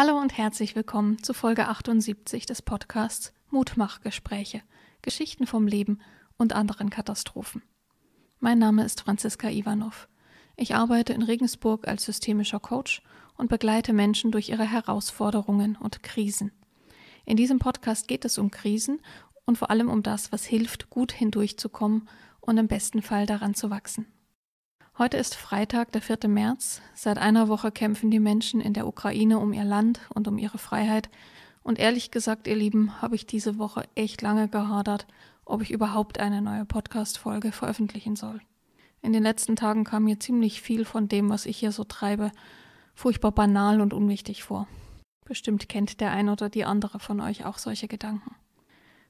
Hallo und herzlich willkommen zu Folge 78 des Podcasts Mutmachgespräche, Geschichten vom Leben und anderen Katastrophen. Mein Name ist Franziska Ivanov. Ich arbeite in Regensburg als systemischer Coach und begleite Menschen durch ihre Herausforderungen und Krisen. In diesem Podcast geht es um Krisen und vor allem um das, was hilft, gut hindurchzukommen und im besten Fall daran zu wachsen. Heute ist Freitag, der 4. März. Seit einer Woche kämpfen die Menschen in der Ukraine um ihr Land und um ihre Freiheit. Und ehrlich gesagt, ihr Lieben, habe ich diese Woche echt lange gehadert, ob ich überhaupt eine neue Podcast-Folge veröffentlichen soll. In den letzten Tagen kam mir ziemlich viel von dem, was ich hier so treibe, furchtbar banal und unwichtig vor. Bestimmt kennt der ein oder die andere von euch auch solche Gedanken.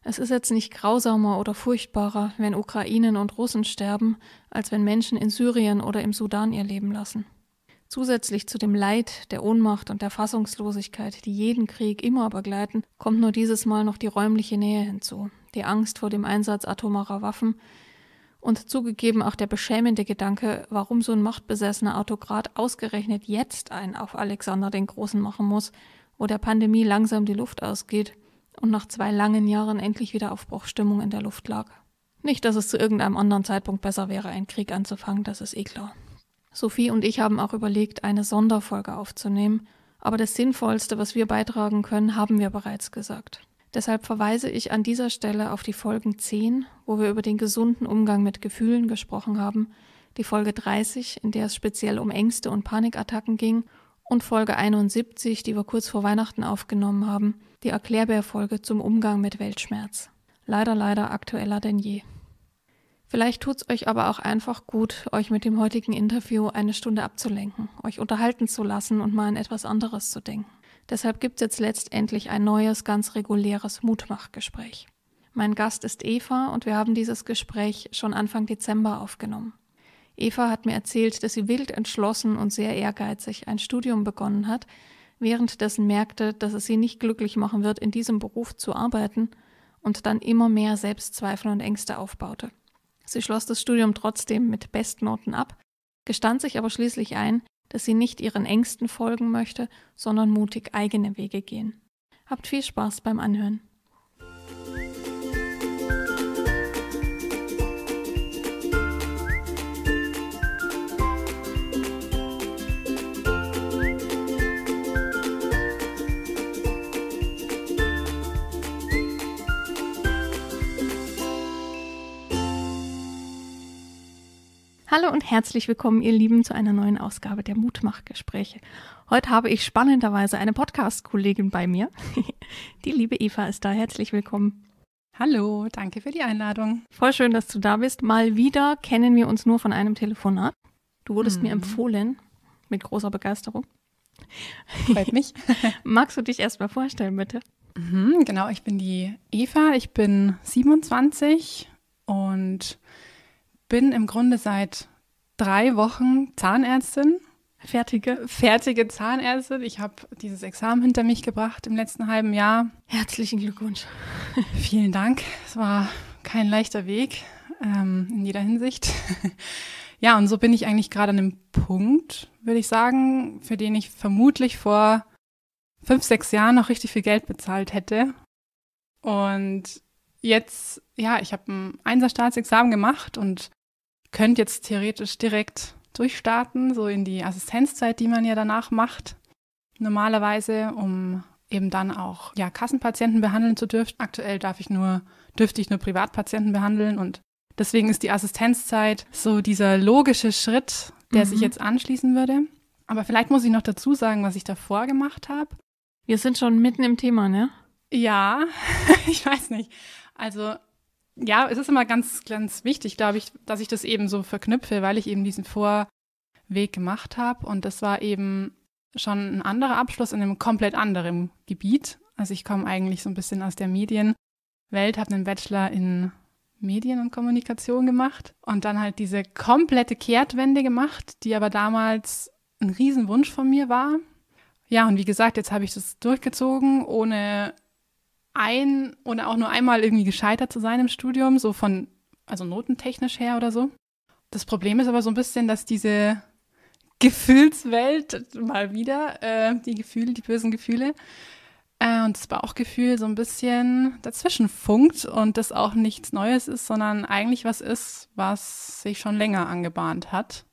Es ist jetzt nicht grausamer oder furchtbarer, wenn Ukrainen und Russen sterben, als wenn Menschen in Syrien oder im Sudan ihr Leben lassen. Zusätzlich zu dem Leid, der Ohnmacht und der Fassungslosigkeit, die jeden Krieg immer begleiten, kommt nur dieses Mal noch die räumliche Nähe hinzu, die Angst vor dem Einsatz atomarer Waffen und zugegeben auch der beschämende Gedanke, warum so ein machtbesessener Autokrat ausgerechnet jetzt einen auf Alexander den Großen machen muss, wo der Pandemie langsam die Luft ausgeht – und nach zwei langen Jahren endlich wieder Aufbruchstimmung in der Luft lag. Nicht, dass es zu irgendeinem anderen Zeitpunkt besser wäre, einen Krieg anzufangen, das ist eh klar. Sophie und ich haben auch überlegt, eine Sonderfolge aufzunehmen, aber das Sinnvollste, was wir beitragen können, haben wir bereits gesagt. Deshalb verweise ich an dieser Stelle auf die Folgen 10, wo wir über den gesunden Umgang mit Gefühlen gesprochen haben, die Folge 30, in der es speziell um Ängste und Panikattacken ging, und Folge 71, die wir kurz vor Weihnachten aufgenommen haben, die erklärbär zum Umgang mit Weltschmerz. Leider, leider aktueller denn je. Vielleicht tut's euch aber auch einfach gut, euch mit dem heutigen Interview eine Stunde abzulenken, euch unterhalten zu lassen und mal an etwas anderes zu denken. Deshalb gibt's jetzt letztendlich ein neues, ganz reguläres Mutmachgespräch. Mein Gast ist Eva und wir haben dieses Gespräch schon Anfang Dezember aufgenommen. Eva hat mir erzählt, dass sie wild entschlossen und sehr ehrgeizig ein Studium begonnen hat, währenddessen merkte, dass es sie nicht glücklich machen wird, in diesem Beruf zu arbeiten und dann immer mehr Selbstzweifel und Ängste aufbaute. Sie schloss das Studium trotzdem mit Bestnoten ab, gestand sich aber schließlich ein, dass sie nicht ihren Ängsten folgen möchte, sondern mutig eigene Wege gehen. Habt viel Spaß beim Anhören. Hallo und herzlich willkommen, ihr Lieben, zu einer neuen Ausgabe der Mutmachgespräche. Heute habe ich spannenderweise eine Podcast-Kollegin bei mir. Die liebe Eva ist da. Herzlich willkommen. Hallo, danke für die Einladung. Voll schön, dass du da bist. Mal wieder kennen wir uns nur von einem Telefonat. Du wurdest mhm. mir empfohlen mit großer Begeisterung. Freut mich. Magst du dich erstmal vorstellen, bitte? Mhm, genau, ich bin die Eva, ich bin 27 und bin im Grunde seit drei Wochen Zahnärztin. Fertige? Fertige Zahnärztin. Ich habe dieses Examen hinter mich gebracht im letzten halben Jahr. Herzlichen Glückwunsch. Vielen Dank. Es war kein leichter Weg ähm, in jeder Hinsicht. ja, und so bin ich eigentlich gerade an einem Punkt, würde ich sagen, für den ich vermutlich vor fünf, sechs Jahren noch richtig viel Geld bezahlt hätte. Und jetzt, ja, ich habe ein Einserstaatsexamen gemacht und könnt jetzt theoretisch direkt durchstarten, so in die Assistenzzeit, die man ja danach macht. Normalerweise, um eben dann auch ja, Kassenpatienten behandeln zu dürfen. Aktuell darf ich nur, dürfte ich nur Privatpatienten behandeln und deswegen ist die Assistenzzeit so dieser logische Schritt, der mhm. sich jetzt anschließen würde. Aber vielleicht muss ich noch dazu sagen, was ich davor gemacht habe. Wir sind schon mitten im Thema, ne? Ja, ich weiß nicht. Also ja, es ist immer ganz, ganz wichtig, glaube ich, dass ich das eben so verknüpfe, weil ich eben diesen Vorweg gemacht habe. Und das war eben schon ein anderer Abschluss in einem komplett anderen Gebiet. Also ich komme eigentlich so ein bisschen aus der Medienwelt, habe einen Bachelor in Medien und Kommunikation gemacht und dann halt diese komplette Kehrtwende gemacht, die aber damals ein Riesenwunsch von mir war. Ja, und wie gesagt, jetzt habe ich das durchgezogen, ohne ein oder auch nur einmal irgendwie gescheitert zu sein im Studium, so von, also notentechnisch her oder so. Das Problem ist aber so ein bisschen, dass diese Gefühlswelt mal wieder, äh, die Gefühle, die bösen Gefühle äh, und das Bauchgefühl so ein bisschen dazwischen funkt und das auch nichts Neues ist, sondern eigentlich was ist, was sich schon länger angebahnt hat.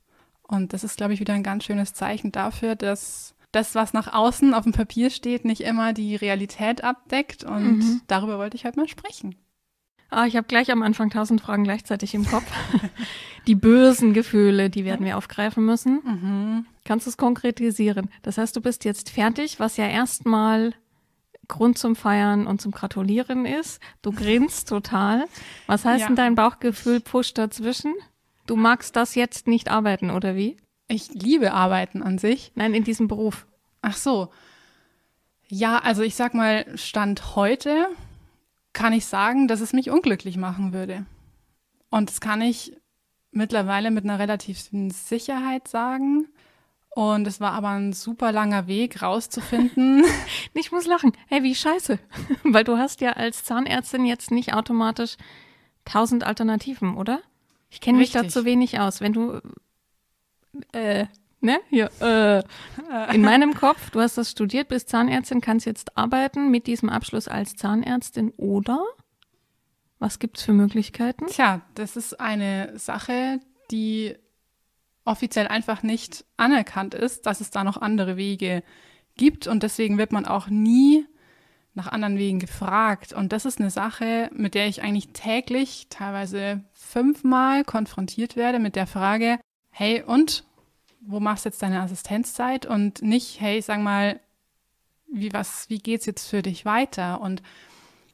Und das ist, glaube ich, wieder ein ganz schönes Zeichen dafür, dass das, was nach außen auf dem Papier steht, nicht immer die Realität abdeckt. Und mhm. darüber wollte ich heute mal sprechen. Ah, ich habe gleich am Anfang tausend Fragen gleichzeitig im Kopf. die bösen Gefühle, die werden wir aufgreifen müssen. Mhm. Kannst du es konkretisieren? Das heißt, du bist jetzt fertig, was ja erstmal Grund zum Feiern und zum Gratulieren ist. Du grinst total. Was heißt ja. denn dein Bauchgefühl pusht dazwischen? Du magst das jetzt nicht arbeiten, oder wie? Ich liebe Arbeiten an sich. Nein, in diesem Beruf. Ach so. Ja, also ich sag mal, Stand heute kann ich sagen, dass es mich unglücklich machen würde. Und das kann ich mittlerweile mit einer relativen Sicherheit sagen. Und es war aber ein super langer Weg rauszufinden. ich muss lachen. Hey, wie scheiße. Weil du hast ja als Zahnärztin jetzt nicht automatisch tausend Alternativen, oder? Ich kenne mich da zu wenig aus. Wenn du äh, ne? Hier, äh, in meinem Kopf, du hast das studiert, bist Zahnärztin, kannst jetzt arbeiten mit diesem Abschluss als Zahnärztin oder? Was gibt es für Möglichkeiten? Tja, das ist eine Sache, die offiziell einfach nicht anerkannt ist, dass es da noch andere Wege gibt und deswegen wird man auch nie nach anderen Wegen gefragt. Und das ist eine Sache, mit der ich eigentlich täglich, teilweise fünfmal konfrontiert werde, mit der Frage, hey und, wo machst du jetzt deine Assistenzzeit? Und nicht, hey, sag mal, wie, was, wie geht's jetzt für dich weiter? Und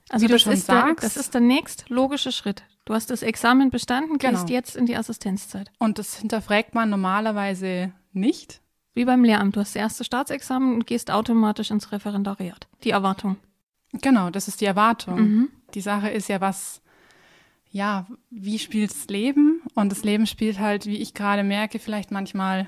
also das ist, sagst, der, das ist der nächst logische Schritt. Du hast das Examen bestanden, gehst genau. jetzt in die Assistenzzeit. Und das hinterfragt man normalerweise nicht. Wie beim Lehramt, du hast das erste Staatsexamen und gehst automatisch ins Referendariat. Die Erwartung. Genau, das ist die Erwartung. Mhm. Die Sache ist ja, was, ja, wie spielt's Leben? Und das Leben spielt halt, wie ich gerade merke, vielleicht manchmal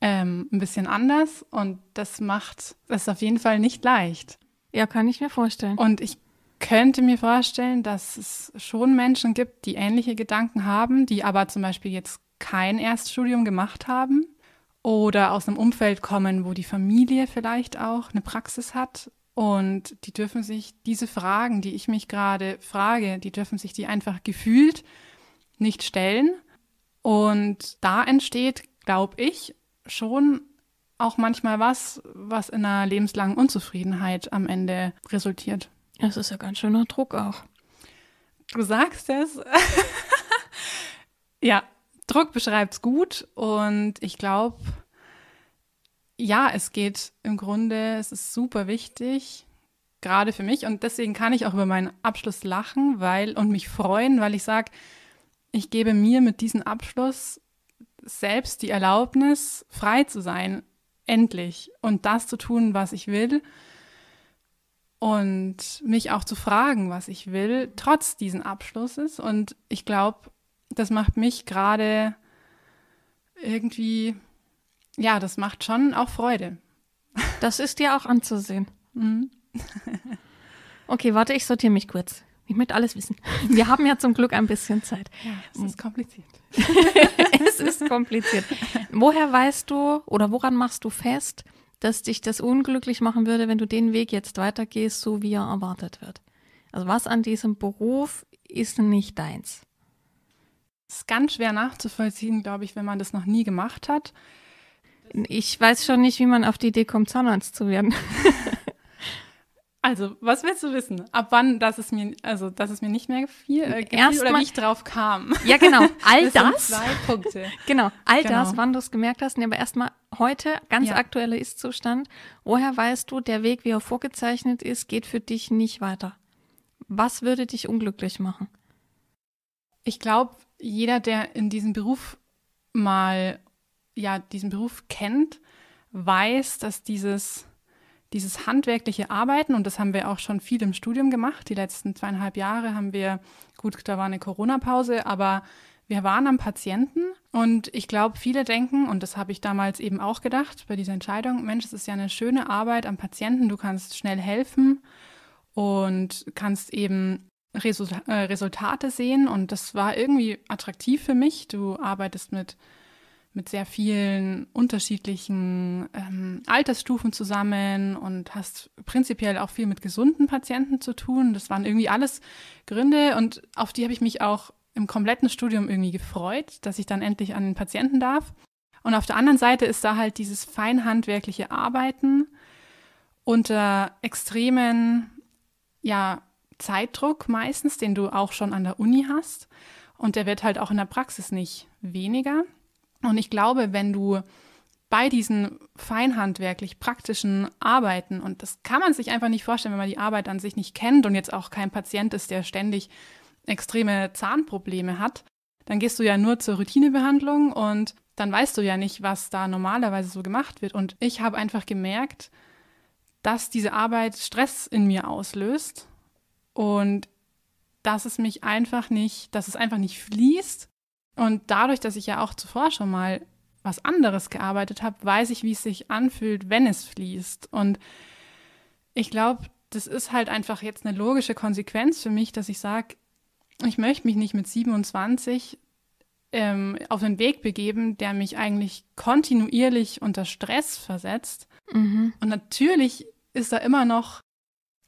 ähm, ein bisschen anders. Und das macht es auf jeden Fall nicht leicht. Ja, kann ich mir vorstellen. Und ich könnte mir vorstellen, dass es schon Menschen gibt, die ähnliche Gedanken haben, die aber zum Beispiel jetzt kein Erststudium gemacht haben oder aus einem Umfeld kommen, wo die Familie vielleicht auch eine Praxis hat. Und die dürfen sich diese Fragen, die ich mich gerade frage, die dürfen sich die einfach gefühlt nicht stellen. Und da entsteht, glaube ich, schon auch manchmal was, was in einer lebenslangen Unzufriedenheit am Ende resultiert. Das ist ja ganz schöner Druck auch. Du sagst es. ja, Druck beschreibt es gut und ich glaube, ja, es geht im Grunde, es ist super wichtig, gerade für mich und deswegen kann ich auch über meinen Abschluss lachen, weil und mich freuen, weil ich sage, ich gebe mir mit diesem Abschluss selbst die Erlaubnis, frei zu sein, endlich, und das zu tun, was ich will und mich auch zu fragen, was ich will, trotz diesen Abschlusses. Und ich glaube, das macht mich gerade irgendwie, ja, das macht schon auch Freude. Das ist dir auch anzusehen. Mhm. okay, warte, ich sortiere mich kurz. Ich möchte alles wissen. Wir haben ja zum Glück ein bisschen Zeit. Ja, es ist kompliziert. es ist kompliziert. Woher weißt du oder woran machst du fest, dass dich das unglücklich machen würde, wenn du den Weg jetzt weitergehst, so wie er erwartet wird? Also was an diesem Beruf ist nicht deins? Das ist ganz schwer nachzuvollziehen, glaube ich, wenn man das noch nie gemacht hat. Ich weiß schon nicht, wie man auf die Idee kommt, Zahnarzt zu werden. Also, was willst du wissen? Ab wann, dass es mir, also, dass es mir nicht mehr gefiel, äh, gefiel Erst oder mal, wie ich drauf kam? Ja, genau. All das. das sind zwei Punkte. Genau. All genau. das, wann du es gemerkt hast. Nee, aber erstmal heute, ganz ja. aktueller Ist-Zustand. Woher weißt du, der Weg, wie er vorgezeichnet ist, geht für dich nicht weiter? Was würde dich unglücklich machen? Ich glaube, jeder, der in diesem Beruf mal, ja, diesen Beruf kennt, weiß, dass dieses dieses handwerkliche Arbeiten, und das haben wir auch schon viel im Studium gemacht, die letzten zweieinhalb Jahre haben wir, gut, da war eine Corona-Pause, aber wir waren am Patienten und ich glaube, viele denken, und das habe ich damals eben auch gedacht bei dieser Entscheidung, Mensch, es ist ja eine schöne Arbeit am Patienten, du kannst schnell helfen und kannst eben äh, Resultate sehen und das war irgendwie attraktiv für mich. Du arbeitest mit mit sehr vielen unterschiedlichen ähm, Altersstufen zusammen und hast prinzipiell auch viel mit gesunden Patienten zu tun. Das waren irgendwie alles Gründe und auf die habe ich mich auch im kompletten Studium irgendwie gefreut, dass ich dann endlich an den Patienten darf. Und auf der anderen Seite ist da halt dieses feinhandwerkliche Arbeiten unter extremen ja, Zeitdruck meistens, den du auch schon an der Uni hast. Und der wird halt auch in der Praxis nicht weniger. Und ich glaube, wenn du bei diesen feinhandwerklich praktischen Arbeiten, und das kann man sich einfach nicht vorstellen, wenn man die Arbeit an sich nicht kennt und jetzt auch kein Patient ist, der ständig extreme Zahnprobleme hat, dann gehst du ja nur zur Routinebehandlung und dann weißt du ja nicht, was da normalerweise so gemacht wird. Und ich habe einfach gemerkt, dass diese Arbeit Stress in mir auslöst und dass es mich einfach nicht, dass es einfach nicht fließt und dadurch, dass ich ja auch zuvor schon mal was anderes gearbeitet habe, weiß ich, wie es sich anfühlt, wenn es fließt. Und ich glaube, das ist halt einfach jetzt eine logische Konsequenz für mich, dass ich sage, ich möchte mich nicht mit 27 ähm, auf den Weg begeben, der mich eigentlich kontinuierlich unter Stress versetzt. Mhm. Und natürlich ist da immer noch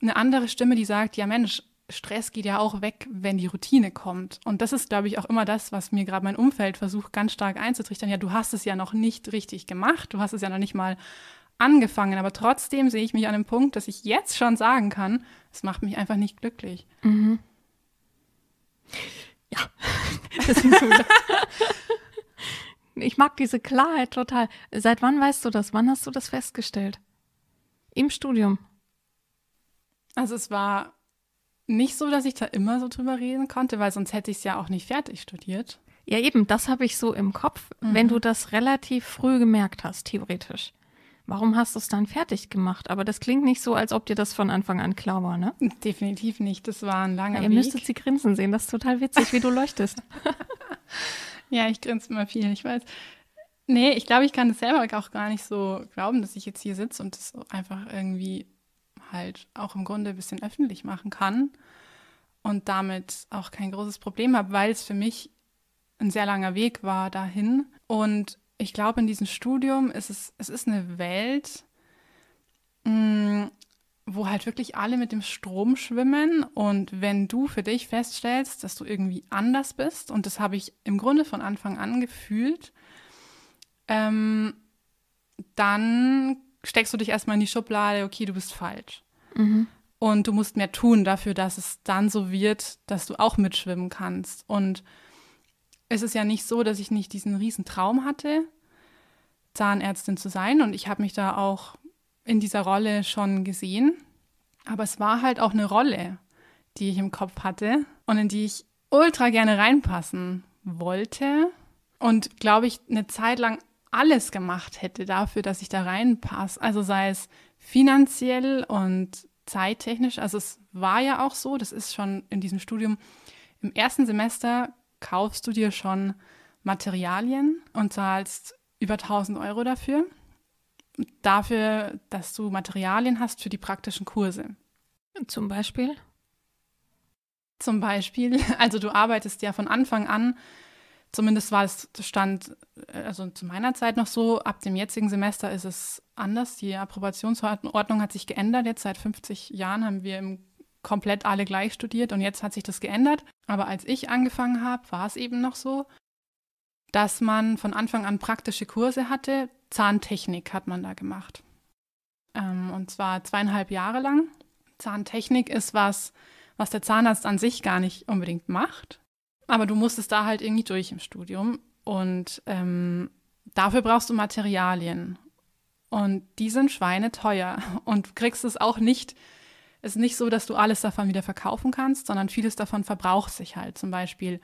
eine andere Stimme, die sagt, ja Mensch, Stress geht ja auch weg, wenn die Routine kommt. Und das ist, glaube ich, auch immer das, was mir gerade mein Umfeld versucht, ganz stark einzutrichtern. Ja, du hast es ja noch nicht richtig gemacht, du hast es ja noch nicht mal angefangen. Aber trotzdem sehe ich mich an dem Punkt, dass ich jetzt schon sagen kann, es macht mich einfach nicht glücklich. Mhm. Ja, das ist gut. ich mag diese Klarheit total. Seit wann weißt du das? Wann hast du das festgestellt? Im Studium. Also es war nicht so, dass ich da immer so drüber reden konnte, weil sonst hätte ich es ja auch nicht fertig studiert. Ja, eben, das habe ich so im Kopf, mhm. wenn du das relativ früh gemerkt hast, theoretisch. Warum hast du es dann fertig gemacht? Aber das klingt nicht so, als ob dir das von Anfang an klar war, ne? Definitiv nicht. Das war ein langer ja, ihr Weg. Ihr müsstet sie grinsen sehen. Das ist total witzig, wie du leuchtest. ja, ich grinse immer viel, ich weiß. Nee, ich glaube, ich kann es selber auch gar nicht so glauben, dass ich jetzt hier sitze und das einfach irgendwie halt auch im Grunde ein bisschen öffentlich machen kann und damit auch kein großes Problem habe, weil es für mich ein sehr langer Weg war dahin. Und ich glaube, in diesem Studium ist es, es ist eine Welt, mh, mm, wo halt wirklich alle mit dem Strom schwimmen. Und wenn du für dich feststellst, dass du irgendwie anders bist, und das habe ich im Grunde von Anfang an gefühlt, ähm, dann steckst du dich erstmal in die Schublade, okay, du bist falsch. Mhm. Und du musst mehr tun dafür, dass es dann so wird, dass du auch mitschwimmen kannst. Und es ist ja nicht so, dass ich nicht diesen riesen Traum hatte, Zahnärztin zu sein. Und ich habe mich da auch in dieser Rolle schon gesehen. Aber es war halt auch eine Rolle, die ich im Kopf hatte und in die ich ultra gerne reinpassen wollte und, glaube ich, eine Zeit lang alles gemacht hätte dafür, dass ich da reinpasse. Also sei es finanziell und zeittechnisch. Also es war ja auch so, das ist schon in diesem Studium. Im ersten Semester kaufst du dir schon Materialien und zahlst über 1000 Euro dafür. Dafür, dass du Materialien hast für die praktischen Kurse. Zum Beispiel? Zum Beispiel, also du arbeitest ja von Anfang an Zumindest war es Stand, äh, also zu meiner Zeit noch so, ab dem jetzigen Semester ist es anders. Die Approbationsordnung hat sich geändert. Jetzt seit 50 Jahren haben wir im komplett alle gleich studiert und jetzt hat sich das geändert. Aber als ich angefangen habe, war es eben noch so, dass man von Anfang an praktische Kurse hatte. Zahntechnik hat man da gemacht. Ähm, und zwar zweieinhalb Jahre lang. Zahntechnik ist was, was der Zahnarzt an sich gar nicht unbedingt macht. Aber du musstest da halt irgendwie durch im Studium. Und ähm, dafür brauchst du Materialien. Und die sind schweineteuer. Und du kriegst es auch nicht. Es ist nicht so, dass du alles davon wieder verkaufen kannst, sondern vieles davon verbraucht sich halt. Zum Beispiel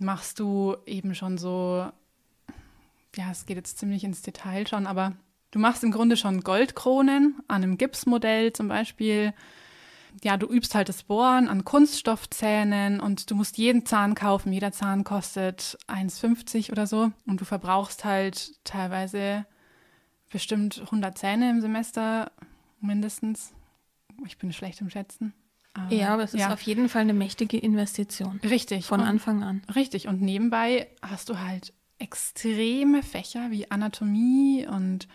machst du eben schon so, ja, es geht jetzt ziemlich ins Detail schon, aber du machst im Grunde schon Goldkronen an einem Gipsmodell zum Beispiel ja, du übst halt das Bohren an Kunststoffzähnen und du musst jeden Zahn kaufen. Jeder Zahn kostet 1,50 oder so und du verbrauchst halt teilweise bestimmt 100 Zähne im Semester mindestens. Ich bin schlecht im Schätzen. Aber, ja, aber es ist ja. auf jeden Fall eine mächtige Investition. Richtig. Von und, Anfang an. Richtig. Und nebenbei hast du halt extreme Fächer wie Anatomie und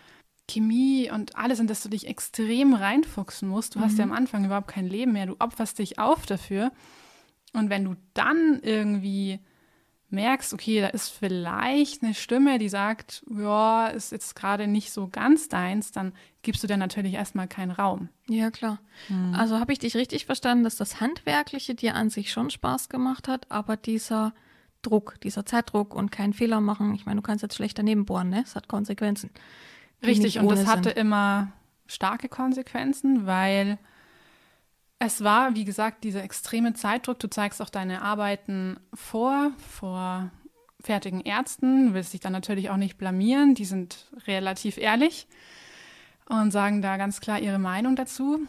Chemie und alles, in das du dich extrem reinfuchsen musst. Du mhm. hast ja mhm. am Anfang überhaupt kein Leben mehr. Du opferst dich auf dafür. Und wenn du dann irgendwie merkst, okay, da ist vielleicht eine Stimme, die sagt, ja, ist jetzt gerade nicht so ganz deins, dann gibst du dir natürlich erstmal keinen Raum. Ja, klar. Mhm. Also habe ich dich richtig verstanden, dass das Handwerkliche dir an sich schon Spaß gemacht hat, aber dieser Druck, dieser Zeitdruck und keinen Fehler machen, ich meine, du kannst jetzt schlecht daneben bohren, ne? Es hat Konsequenzen. Richtig, und das sind. hatte immer starke Konsequenzen, weil es war, wie gesagt, dieser extreme Zeitdruck. Du zeigst auch deine Arbeiten vor, vor fertigen Ärzten, willst dich dann natürlich auch nicht blamieren. Die sind relativ ehrlich und sagen da ganz klar ihre Meinung dazu.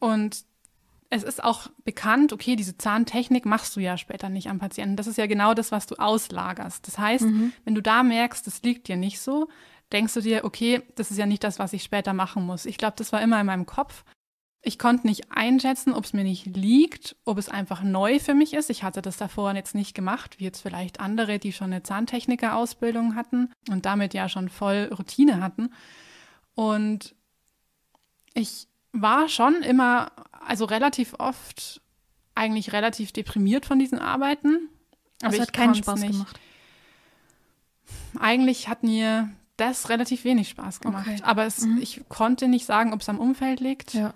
Und es ist auch bekannt, okay, diese Zahntechnik machst du ja später nicht am Patienten. Das ist ja genau das, was du auslagerst. Das heißt, mhm. wenn du da merkst, das liegt dir nicht so, denkst du dir, okay, das ist ja nicht das, was ich später machen muss. Ich glaube, das war immer in meinem Kopf. Ich konnte nicht einschätzen, ob es mir nicht liegt, ob es einfach neu für mich ist. Ich hatte das davor jetzt nicht gemacht, wie jetzt vielleicht andere, die schon eine Zahntechniker-Ausbildung hatten und damit ja schon voll Routine hatten. Und ich war schon immer, also relativ oft, eigentlich relativ deprimiert von diesen Arbeiten. Aber also es hat keinen Spaß nicht. gemacht. Eigentlich hat mir das relativ wenig Spaß gemacht. Okay. Aber es, mhm. ich konnte nicht sagen, ob es am Umfeld liegt. Ja.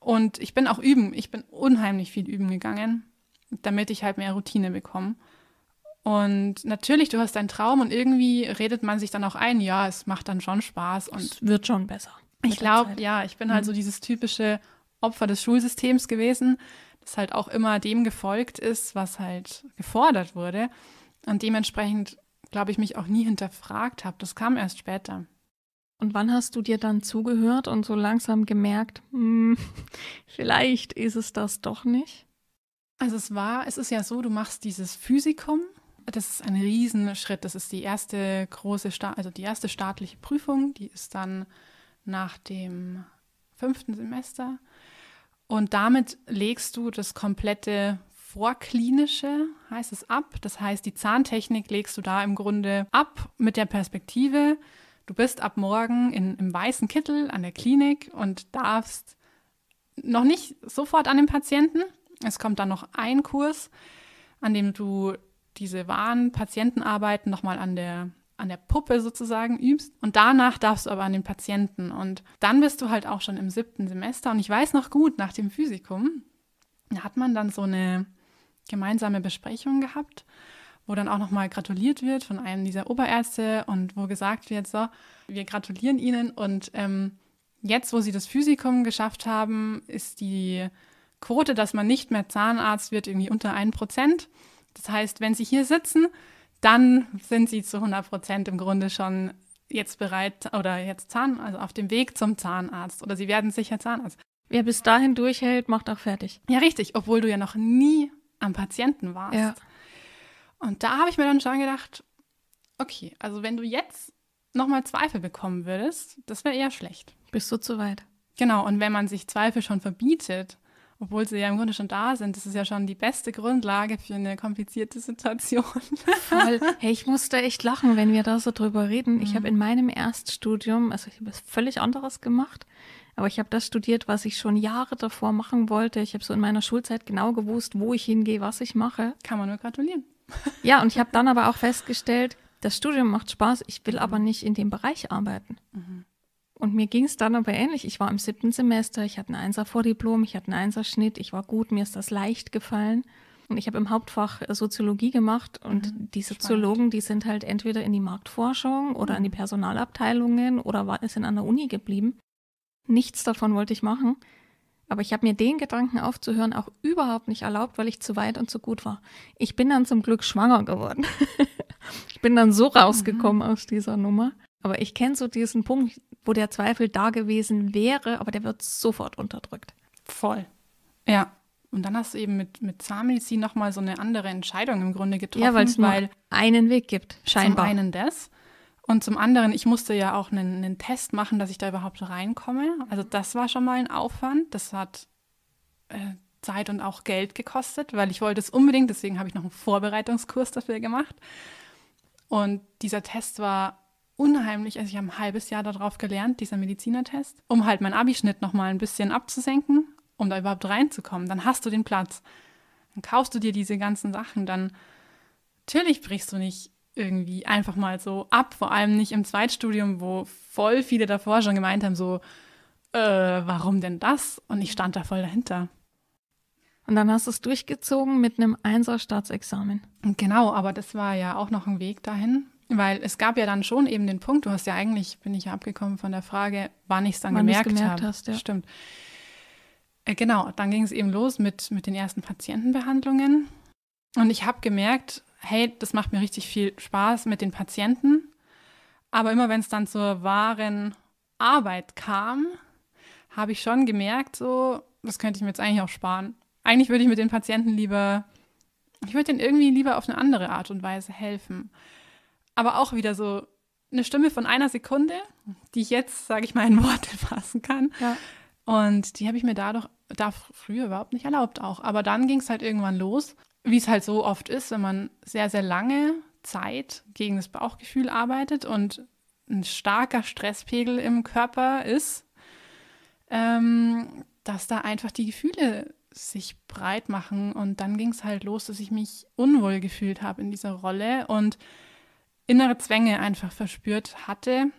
Und ich bin auch üben. Ich bin unheimlich viel üben gegangen, damit ich halt mehr Routine bekomme. Und natürlich, du hast deinen Traum und irgendwie redet man sich dann auch ein, ja, es macht dann schon Spaß und es wird schon besser. Ich glaube, ja, ich bin mhm. halt so mhm. dieses typische Opfer des Schulsystems gewesen, das halt auch immer dem gefolgt ist, was halt gefordert wurde. Und dementsprechend glaube ich, mich auch nie hinterfragt habe. Das kam erst später. Und wann hast du dir dann zugehört und so langsam gemerkt, hm, vielleicht ist es das doch nicht? Also es war, es ist ja so, du machst dieses Physikum. Das ist ein Riesenschritt. Das ist die erste große, Sta also die erste staatliche Prüfung. Die ist dann nach dem fünften Semester. Und damit legst du das komplette vorklinische, heißt es ab. Das heißt, die Zahntechnik legst du da im Grunde ab mit der Perspektive, du bist ab morgen in, im weißen Kittel an der Klinik und darfst noch nicht sofort an den Patienten. Es kommt dann noch ein Kurs, an dem du diese wahren Patientenarbeiten nochmal an der an der Puppe sozusagen übst und danach darfst du aber an den Patienten und dann bist du halt auch schon im siebten Semester und ich weiß noch gut, nach dem Physikum, da hat man dann so eine gemeinsame Besprechung gehabt, wo dann auch nochmal gratuliert wird von einem dieser Oberärzte und wo gesagt wird, so, wir gratulieren Ihnen und ähm, jetzt, wo Sie das Physikum geschafft haben, ist die Quote, dass man nicht mehr Zahnarzt wird, irgendwie unter 1%. Das heißt, wenn Sie hier sitzen, dann sind Sie zu 100% Prozent im Grunde schon jetzt bereit oder jetzt Zahn, also auf dem Weg zum Zahnarzt oder Sie werden sicher Zahnarzt. Wer bis dahin durchhält, macht auch fertig. Ja, richtig, obwohl du ja noch nie am Patienten warst. Ja. Und da habe ich mir dann schon gedacht, okay, also wenn du jetzt nochmal Zweifel bekommen würdest, das wäre eher schlecht. Bist du zu weit? Genau, und wenn man sich Zweifel schon verbietet, obwohl sie ja im Grunde schon da sind, das ist ja schon die beste Grundlage für eine komplizierte Situation. Voll. Hey, ich musste echt lachen, wenn wir da so drüber reden. Mhm. Ich habe in meinem Erststudium, also ich habe was völlig anderes gemacht, aber ich habe das studiert, was ich schon Jahre davor machen wollte. Ich habe so in meiner Schulzeit genau gewusst, wo ich hingehe, was ich mache. Kann man nur gratulieren. Ja, und ich habe dann aber auch festgestellt, das Studium macht Spaß, ich will mhm. aber nicht in dem Bereich arbeiten. Mhm. Und mir ging es dann aber ähnlich. Ich war im siebten Semester, ich hatte ein Einser-Vordiplom, ich hatte einen Einserschnitt, ich war gut, mir ist das leicht gefallen. Und ich habe im Hauptfach äh, Soziologie gemacht und mhm, die Soziologen, die sind halt entweder in die Marktforschung oder mhm. in die mhm. Personalabteilungen oder sind an der Uni geblieben. Nichts davon wollte ich machen. Aber ich habe mir den Gedanken aufzuhören auch überhaupt nicht erlaubt, weil ich zu weit und zu gut war. Ich bin dann zum Glück schwanger geworden. ich bin dann so rausgekommen mhm. aus dieser Nummer. Aber ich kenne so diesen Punkt, wo der Zweifel da gewesen wäre, aber der wird sofort unterdrückt. Voll. Ja. Und dann hast du eben mit, mit Zahnmedizin nochmal so eine andere Entscheidung im Grunde getroffen. Ja, weil es nur einen Weg gibt, scheinbar. Zum einen das. Und zum anderen, ich musste ja auch einen, einen, Test machen, dass ich da überhaupt reinkomme. Also das war schon mal ein Aufwand. Das hat äh, Zeit und auch Geld gekostet, weil ich wollte es unbedingt. Deswegen habe ich noch einen Vorbereitungskurs dafür gemacht. Und dieser Test war unheimlich. Also ich habe ein halbes Jahr darauf gelernt, dieser Medizinertest, um halt meinen Abischnitt noch mal ein bisschen abzusenken, um da überhaupt reinzukommen. Dann hast du den Platz. Dann kaufst du dir diese ganzen Sachen. Dann natürlich brichst du nicht irgendwie einfach mal so ab, vor allem nicht im Zweitstudium, wo voll viele davor schon gemeint haben, so, äh, warum denn das? Und ich stand da voll dahinter. Und dann hast du es durchgezogen mit einem Einser-Staatsexamen. Genau, aber das war ja auch noch ein Weg dahin, weil es gab ja dann schon eben den Punkt, du hast ja eigentlich, bin ich ja abgekommen von der Frage, wann ich es dann wann gemerkt, gemerkt habe. Hast, ja. Stimmt. Äh, genau, dann ging es eben los mit, mit den ersten Patientenbehandlungen. Und ich habe gemerkt, hey, das macht mir richtig viel Spaß mit den Patienten. Aber immer wenn es dann zur wahren Arbeit kam, habe ich schon gemerkt, so, das könnte ich mir jetzt eigentlich auch sparen. Eigentlich würde ich mit den Patienten lieber, ich würde denen irgendwie lieber auf eine andere Art und Weise helfen. Aber auch wieder so eine Stimme von einer Sekunde, die ich jetzt, sage ich mal, in Worte fassen kann. Ja. Und die habe ich mir dadurch, da früher überhaupt nicht erlaubt auch. Aber dann ging es halt irgendwann los wie es halt so oft ist, wenn man sehr, sehr lange Zeit gegen das Bauchgefühl arbeitet und ein starker Stresspegel im Körper ist, ähm, dass da einfach die Gefühle sich breit machen. Und dann ging es halt los, dass ich mich unwohl gefühlt habe in dieser Rolle und innere Zwänge einfach verspürt hatte.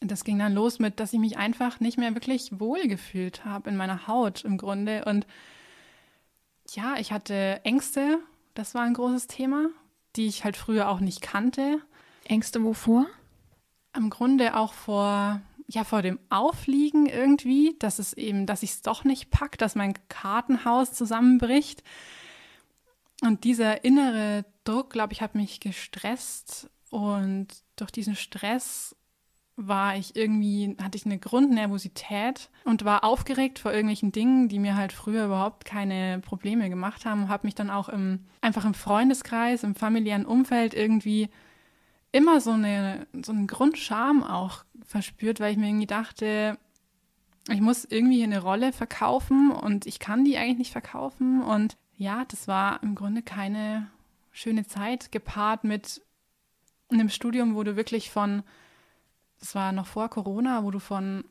Das ging dann los mit, dass ich mich einfach nicht mehr wirklich wohl gefühlt habe in meiner Haut im Grunde und ja, ich hatte Ängste, das war ein großes Thema, die ich halt früher auch nicht kannte. Ängste wovor? Im Grunde auch vor, ja, vor dem Aufliegen irgendwie, dass es eben, dass ich es doch nicht packe, dass mein Kartenhaus zusammenbricht. Und dieser innere Druck, glaube ich, hat mich gestresst. Und durch diesen Stress war ich irgendwie, hatte ich eine Grundnervosität und war aufgeregt vor irgendwelchen Dingen, die mir halt früher überhaupt keine Probleme gemacht haben. Habe mich dann auch im, einfach im Freundeskreis, im familiären Umfeld irgendwie immer so, eine, so einen Grundscham auch verspürt, weil ich mir irgendwie dachte, ich muss irgendwie eine Rolle verkaufen und ich kann die eigentlich nicht verkaufen. Und ja, das war im Grunde keine schöne Zeit, gepaart mit einem Studium, wo du wirklich von das war noch vor Corona, wo du von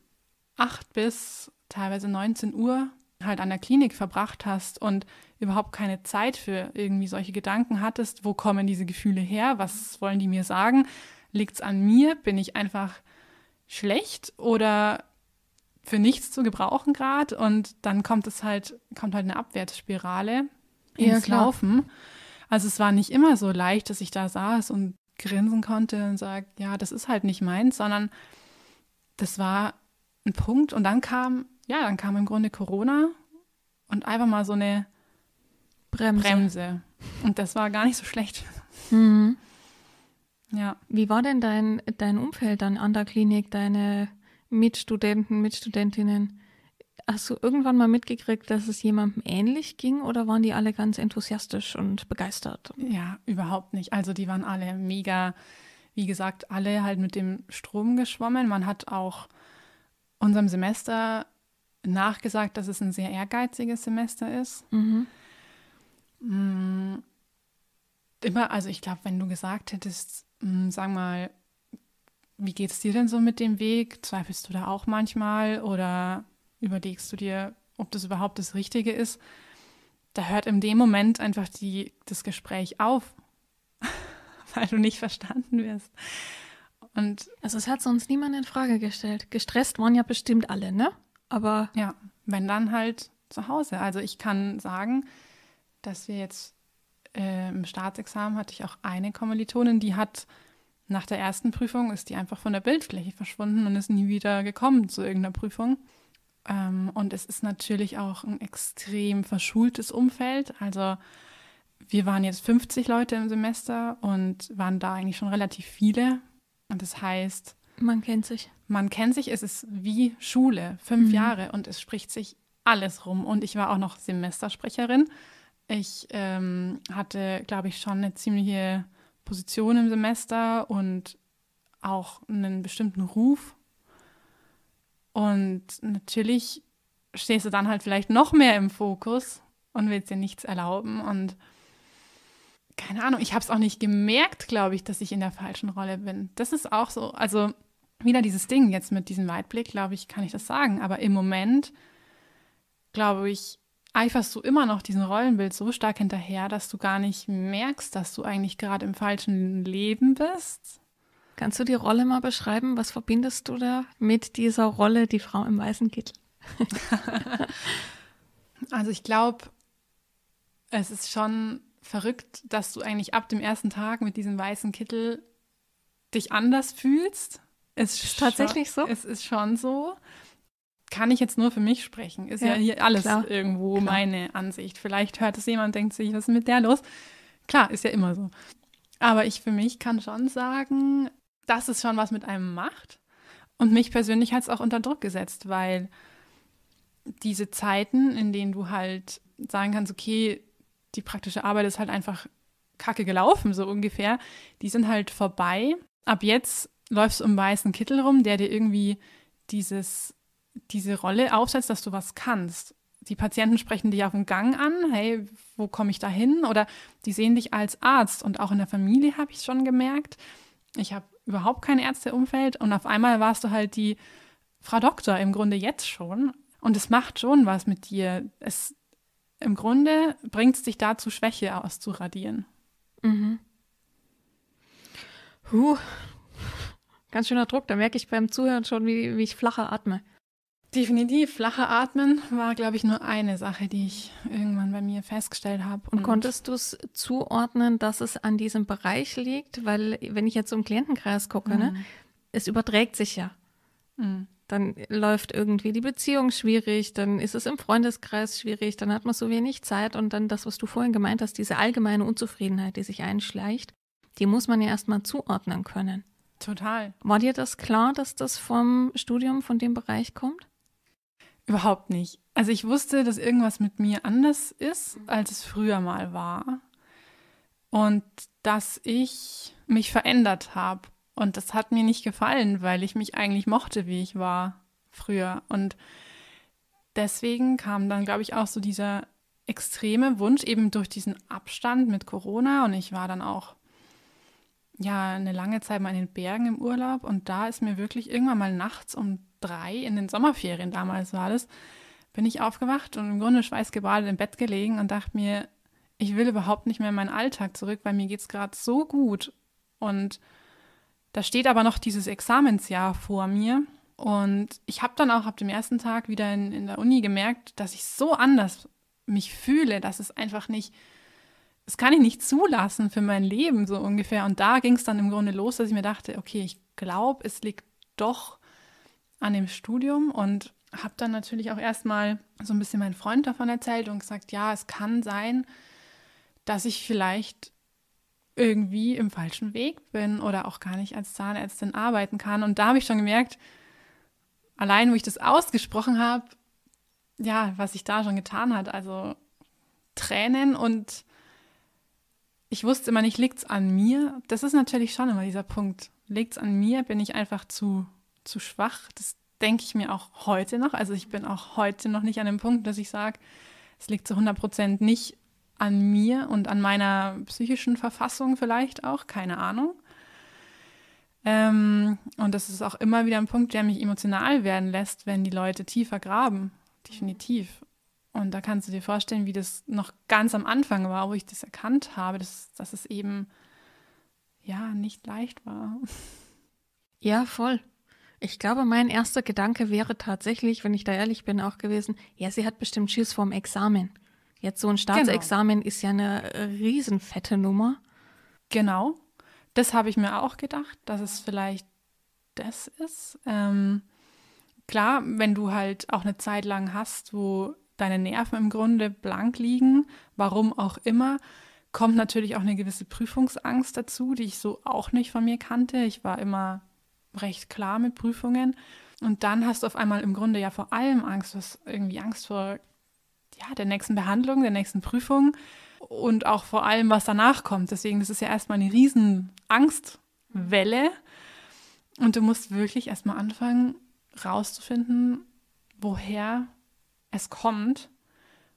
8 bis teilweise 19 Uhr halt an der Klinik verbracht hast und überhaupt keine Zeit für irgendwie solche Gedanken hattest, wo kommen diese Gefühle her, was wollen die mir sagen, liegt es an mir, bin ich einfach schlecht oder für nichts zu gebrauchen gerade und dann kommt es halt, kommt halt eine Abwärtsspirale ins ja, Laufen. Also es war nicht immer so leicht, dass ich da saß und grinsen konnte und sage, ja, das ist halt nicht meins, sondern das war ein Punkt. Und dann kam, ja, dann kam im Grunde Corona und einfach mal so eine Bremse. Bremse. Und das war gar nicht so schlecht. Mhm. Ja. Wie war denn dein, dein Umfeld dann an der Klinik, deine Mitstudenten, Mitstudentinnen? Hast du irgendwann mal mitgekriegt, dass es jemandem ähnlich ging oder waren die alle ganz enthusiastisch und begeistert? Ja, überhaupt nicht. Also die waren alle mega, wie gesagt, alle halt mit dem Strom geschwommen. Man hat auch unserem Semester nachgesagt, dass es ein sehr ehrgeiziges Semester ist. Mhm. Mm, immer, also ich glaube, wenn du gesagt hättest, mm, sag mal, wie geht es dir denn so mit dem Weg? Zweifelst du da auch manchmal oder überlegst du dir, ob das überhaupt das Richtige ist, da hört in dem Moment einfach die, das Gespräch auf, weil du nicht verstanden wirst. Und also es hat sonst niemand in Frage gestellt. Gestresst waren ja bestimmt alle, ne? Aber ja, wenn dann halt zu Hause. Also ich kann sagen, dass wir jetzt äh, im Staatsexamen hatte ich auch eine Kommilitonin, die hat nach der ersten Prüfung ist die einfach von der Bildfläche verschwunden und ist nie wieder gekommen zu irgendeiner Prüfung. Ähm, und es ist natürlich auch ein extrem verschultes Umfeld. Also wir waren jetzt 50 Leute im Semester und waren da eigentlich schon relativ viele. Und das heißt. Man kennt sich. Man kennt sich, es ist wie Schule, fünf mhm. Jahre und es spricht sich alles rum. Und ich war auch noch Semestersprecherin. Ich ähm, hatte, glaube ich, schon eine ziemliche Position im Semester und auch einen bestimmten Ruf und natürlich stehst du dann halt vielleicht noch mehr im Fokus und willst dir nichts erlauben. Und keine Ahnung, ich habe es auch nicht gemerkt, glaube ich, dass ich in der falschen Rolle bin. Das ist auch so, also wieder dieses Ding jetzt mit diesem Weitblick, glaube ich, kann ich das sagen. Aber im Moment, glaube ich, eiferst du immer noch diesen Rollenbild so stark hinterher, dass du gar nicht merkst, dass du eigentlich gerade im falschen Leben bist Kannst du die Rolle mal beschreiben? Was verbindest du da mit dieser Rolle, die Frau im weißen Kittel? also ich glaube, es ist schon verrückt, dass du eigentlich ab dem ersten Tag mit diesem weißen Kittel dich anders fühlst. Es ist tatsächlich so. Es ist schon so. Kann ich jetzt nur für mich sprechen? Ist ja, ja hier alles klar, irgendwo klar. meine Ansicht. Vielleicht hört es jemand, und denkt sich, was ist mit der los? Klar, ist ja immer so. Aber ich für mich kann schon sagen, dass es schon was mit einem macht. Und mich persönlich hat es auch unter Druck gesetzt, weil diese Zeiten, in denen du halt sagen kannst, okay, die praktische Arbeit ist halt einfach kacke gelaufen, so ungefähr, die sind halt vorbei. Ab jetzt läufst du um weißen Kittel rum, der dir irgendwie dieses, diese Rolle aufsetzt, dass du was kannst. Die Patienten sprechen dich auf dem Gang an, hey, wo komme ich da hin? Oder die sehen dich als Arzt. Und auch in der Familie habe ich es schon gemerkt. Ich habe überhaupt kein Ärzteumfeld und auf einmal warst du halt die Frau Doktor im Grunde jetzt schon. Und es macht schon was mit dir. Es, Im Grunde bringt es dich dazu, Schwäche auszuradieren. Mhm. Huh. Ganz schöner Druck. Da merke ich beim Zuhören schon, wie, wie ich flacher atme. Definitiv. Flache Atmen war, glaube ich, nur eine Sache, die ich irgendwann bei mir festgestellt habe. Und, und mhm. konntest du es zuordnen, dass es an diesem Bereich liegt? Weil, wenn ich jetzt so im Klientenkreis gucke, ne, mhm. ne, es überträgt sich ja. Mhm. Dann läuft irgendwie die Beziehung schwierig, dann ist es im Freundeskreis schwierig, dann hat man so wenig Zeit und dann das, was du vorhin gemeint hast, diese allgemeine Unzufriedenheit, die sich einschleicht, die muss man ja erstmal zuordnen können. Total. War dir das klar, dass das vom Studium, von dem Bereich kommt? Überhaupt nicht. Also ich wusste, dass irgendwas mit mir anders ist, mhm. als es früher mal war. Und dass ich mich verändert habe. Und das hat mir nicht gefallen, weil ich mich eigentlich mochte, wie ich war früher. Und deswegen kam dann, glaube ich, auch so dieser extreme Wunsch, eben durch diesen Abstand mit Corona. Und ich war dann auch ja eine lange Zeit mal in den Bergen im Urlaub. Und da ist mir wirklich irgendwann mal nachts um drei in den Sommerferien damals war das, bin ich aufgewacht und im Grunde schweißgebadet im Bett gelegen und dachte mir, ich will überhaupt nicht mehr in meinen Alltag zurück, weil mir geht es gerade so gut. Und da steht aber noch dieses Examensjahr vor mir. Und ich habe dann auch ab dem ersten Tag wieder in, in der Uni gemerkt, dass ich so anders mich fühle, dass es einfach nicht, das kann ich nicht zulassen für mein Leben so ungefähr. Und da ging es dann im Grunde los, dass ich mir dachte, okay, ich glaube, es liegt doch an dem Studium und habe dann natürlich auch erstmal so ein bisschen meinen Freund davon erzählt und gesagt, ja, es kann sein, dass ich vielleicht irgendwie im falschen Weg bin oder auch gar nicht als Zahnärztin arbeiten kann. Und da habe ich schon gemerkt, allein wo ich das ausgesprochen habe, ja, was ich da schon getan hat, also Tränen und ich wusste immer nicht, liegt es an mir? Das ist natürlich schon immer dieser Punkt. Liegt es an mir? Bin ich einfach zu zu schwach. Das denke ich mir auch heute noch. Also ich bin auch heute noch nicht an dem Punkt, dass ich sage, es liegt zu 100 Prozent nicht an mir und an meiner psychischen Verfassung vielleicht auch, keine Ahnung. Ähm, und das ist auch immer wieder ein Punkt, der mich emotional werden lässt, wenn die Leute tiefer graben, definitiv. Und da kannst du dir vorstellen, wie das noch ganz am Anfang war, wo ich das erkannt habe, dass, dass es eben ja nicht leicht war. Ja, voll. Ich glaube, mein erster Gedanke wäre tatsächlich, wenn ich da ehrlich bin, auch gewesen, ja, sie hat bestimmt Schiss vorm Examen. Jetzt so ein genau. Staatsexamen genau. ist ja eine riesenfette Nummer. Genau. Das habe ich mir auch gedacht, dass es vielleicht das ist. Ähm, klar, wenn du halt auch eine Zeit lang hast, wo deine Nerven im Grunde blank liegen, warum auch immer, kommt natürlich auch eine gewisse Prüfungsangst dazu, die ich so auch nicht von mir kannte. Ich war immer recht klar mit Prüfungen. Und dann hast du auf einmal im Grunde ja vor allem Angst, du hast irgendwie Angst vor ja, der nächsten Behandlung, der nächsten Prüfung und auch vor allem, was danach kommt. Deswegen das ist ja erstmal eine riesen Angstwelle. Und du musst wirklich erstmal anfangen, rauszufinden, woher es kommt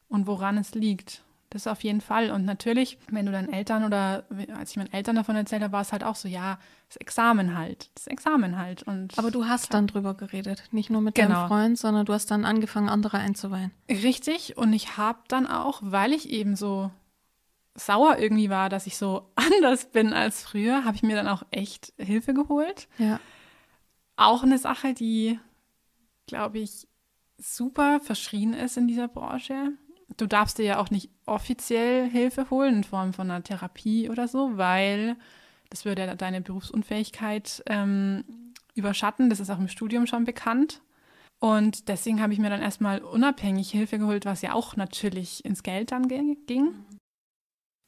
und woran es liegt. Das auf jeden Fall. Und natürlich, wenn du deinen Eltern oder als ich meinen Eltern davon erzählt habe, war es halt auch so, ja, das Examen halt. Das Examen halt. Und Aber du hast dann drüber geredet. Nicht nur mit genau. deinem Freund, sondern du hast dann angefangen, andere einzuweihen. Richtig. Und ich habe dann auch, weil ich eben so sauer irgendwie war, dass ich so anders bin als früher, habe ich mir dann auch echt Hilfe geholt. Ja. Auch eine Sache, die, glaube ich, super verschrien ist in dieser Branche du darfst dir ja auch nicht offiziell Hilfe holen in Form von einer Therapie oder so, weil das würde ja deine Berufsunfähigkeit ähm, überschatten. Das ist auch im Studium schon bekannt. Und deswegen habe ich mir dann erstmal unabhängig Hilfe geholt, was ja auch natürlich ins Geld dann ging.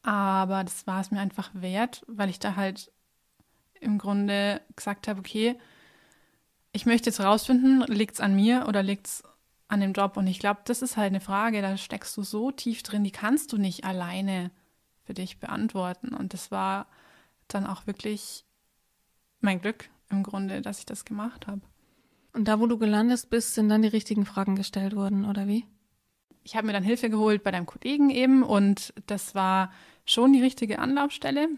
Aber das war es mir einfach wert, weil ich da halt im Grunde gesagt habe, okay, ich möchte jetzt rausfinden, liegt es an mir oder liegt es an dem Job. Und ich glaube, das ist halt eine Frage, da steckst du so tief drin, die kannst du nicht alleine für dich beantworten. Und das war dann auch wirklich mein Glück im Grunde, dass ich das gemacht habe. Und da, wo du gelandet bist, sind dann die richtigen Fragen gestellt worden, oder wie? Ich habe mir dann Hilfe geholt bei deinem Kollegen eben und das war schon die richtige Anlaufstelle,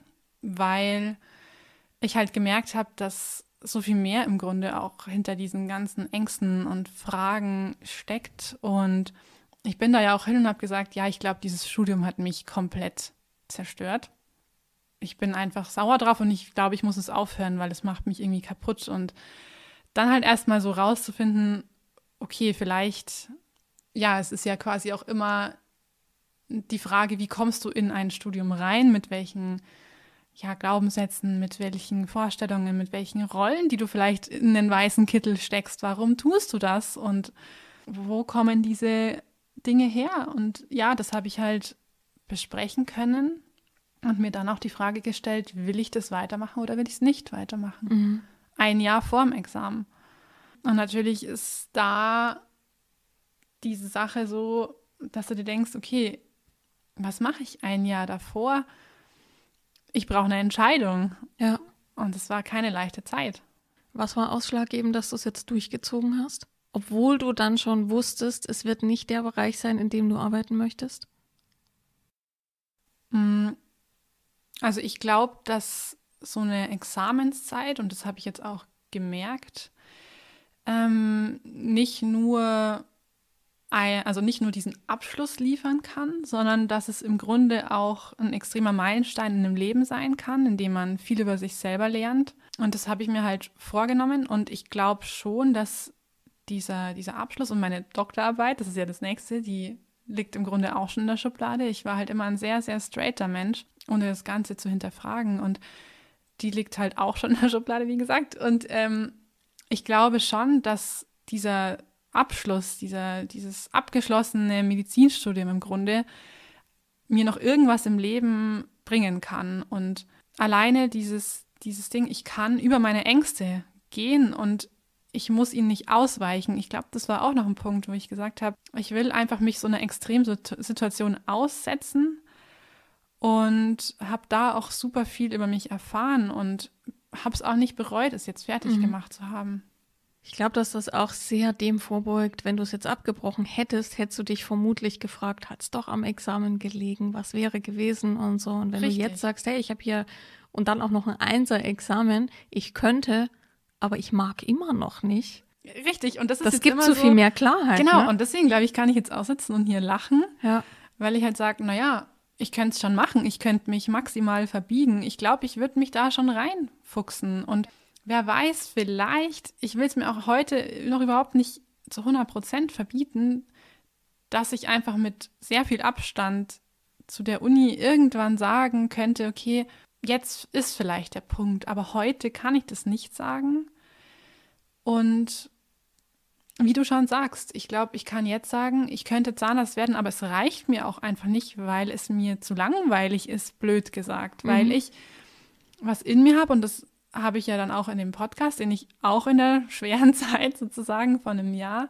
weil ich halt gemerkt habe, dass so viel mehr im Grunde auch hinter diesen ganzen Ängsten und Fragen steckt. Und ich bin da ja auch hin und habe gesagt, ja, ich glaube, dieses Studium hat mich komplett zerstört. Ich bin einfach sauer drauf und ich glaube, ich muss es aufhören, weil es macht mich irgendwie kaputt. Und dann halt erstmal so rauszufinden, okay, vielleicht, ja, es ist ja quasi auch immer die Frage, wie kommst du in ein Studium rein, mit welchen ja, Glaubenssätzen, mit welchen Vorstellungen, mit welchen Rollen, die du vielleicht in den weißen Kittel steckst. Warum tust du das? Und wo kommen diese Dinge her? Und ja, das habe ich halt besprechen können und mir dann auch die Frage gestellt, will ich das weitermachen oder will ich es nicht weitermachen? Mhm. Ein Jahr vorm Examen. Und natürlich ist da diese Sache so, dass du dir denkst, okay, was mache ich ein Jahr davor? ich brauche eine Entscheidung. Ja. Und es war keine leichte Zeit. Was war ausschlaggebend, dass du es jetzt durchgezogen hast? Obwohl du dann schon wusstest, es wird nicht der Bereich sein, in dem du arbeiten möchtest? Mm. Also ich glaube, dass so eine Examenszeit, und das habe ich jetzt auch gemerkt, ähm, nicht nur also nicht nur diesen Abschluss liefern kann, sondern dass es im Grunde auch ein extremer Meilenstein in einem Leben sein kann, in dem man viel über sich selber lernt. Und das habe ich mir halt vorgenommen und ich glaube schon, dass dieser, dieser Abschluss und meine Doktorarbeit, das ist ja das nächste, die liegt im Grunde auch schon in der Schublade. Ich war halt immer ein sehr, sehr straighter Mensch, ohne das Ganze zu hinterfragen. Und die liegt halt auch schon in der Schublade, wie gesagt. Und ähm, ich glaube schon, dass dieser Abschluss, dieser, dieses abgeschlossene Medizinstudium im Grunde mir noch irgendwas im Leben bringen kann. Und alleine dieses, dieses Ding, ich kann über meine Ängste gehen und ich muss ihnen nicht ausweichen. Ich glaube, das war auch noch ein Punkt, wo ich gesagt habe, ich will einfach mich so einer Extremsituation aussetzen und habe da auch super viel über mich erfahren und habe es auch nicht bereut, es jetzt fertig mhm. gemacht zu haben. Ich glaube, dass das auch sehr dem vorbeugt, wenn du es jetzt abgebrochen hättest, hättest du dich vermutlich gefragt, hat es doch am Examen gelegen, was wäre gewesen und so. Und wenn Richtig. du jetzt sagst, hey, ich habe hier und dann auch noch ein Einser-Examen, ich könnte, aber ich mag immer noch nicht. Richtig, und das ist Das jetzt gibt immer so viel mehr Klarheit. Genau, ne? und deswegen glaube ich, kann ich jetzt auch sitzen und hier lachen, ja. weil ich halt sage, naja, ich könnte es schon machen, ich könnte mich maximal verbiegen. Ich glaube, ich würde mich da schon reinfuchsen und wer weiß, vielleicht, ich will es mir auch heute noch überhaupt nicht zu 100 Prozent verbieten, dass ich einfach mit sehr viel Abstand zu der Uni irgendwann sagen könnte, okay, jetzt ist vielleicht der Punkt, aber heute kann ich das nicht sagen. Und wie du schon sagst, ich glaube, ich kann jetzt sagen, ich könnte Zahnarzt werden, aber es reicht mir auch einfach nicht, weil es mir zu langweilig ist, blöd gesagt, mhm. weil ich was in mir habe und das habe ich ja dann auch in dem Podcast, den ich auch in der schweren Zeit sozusagen von einem Jahr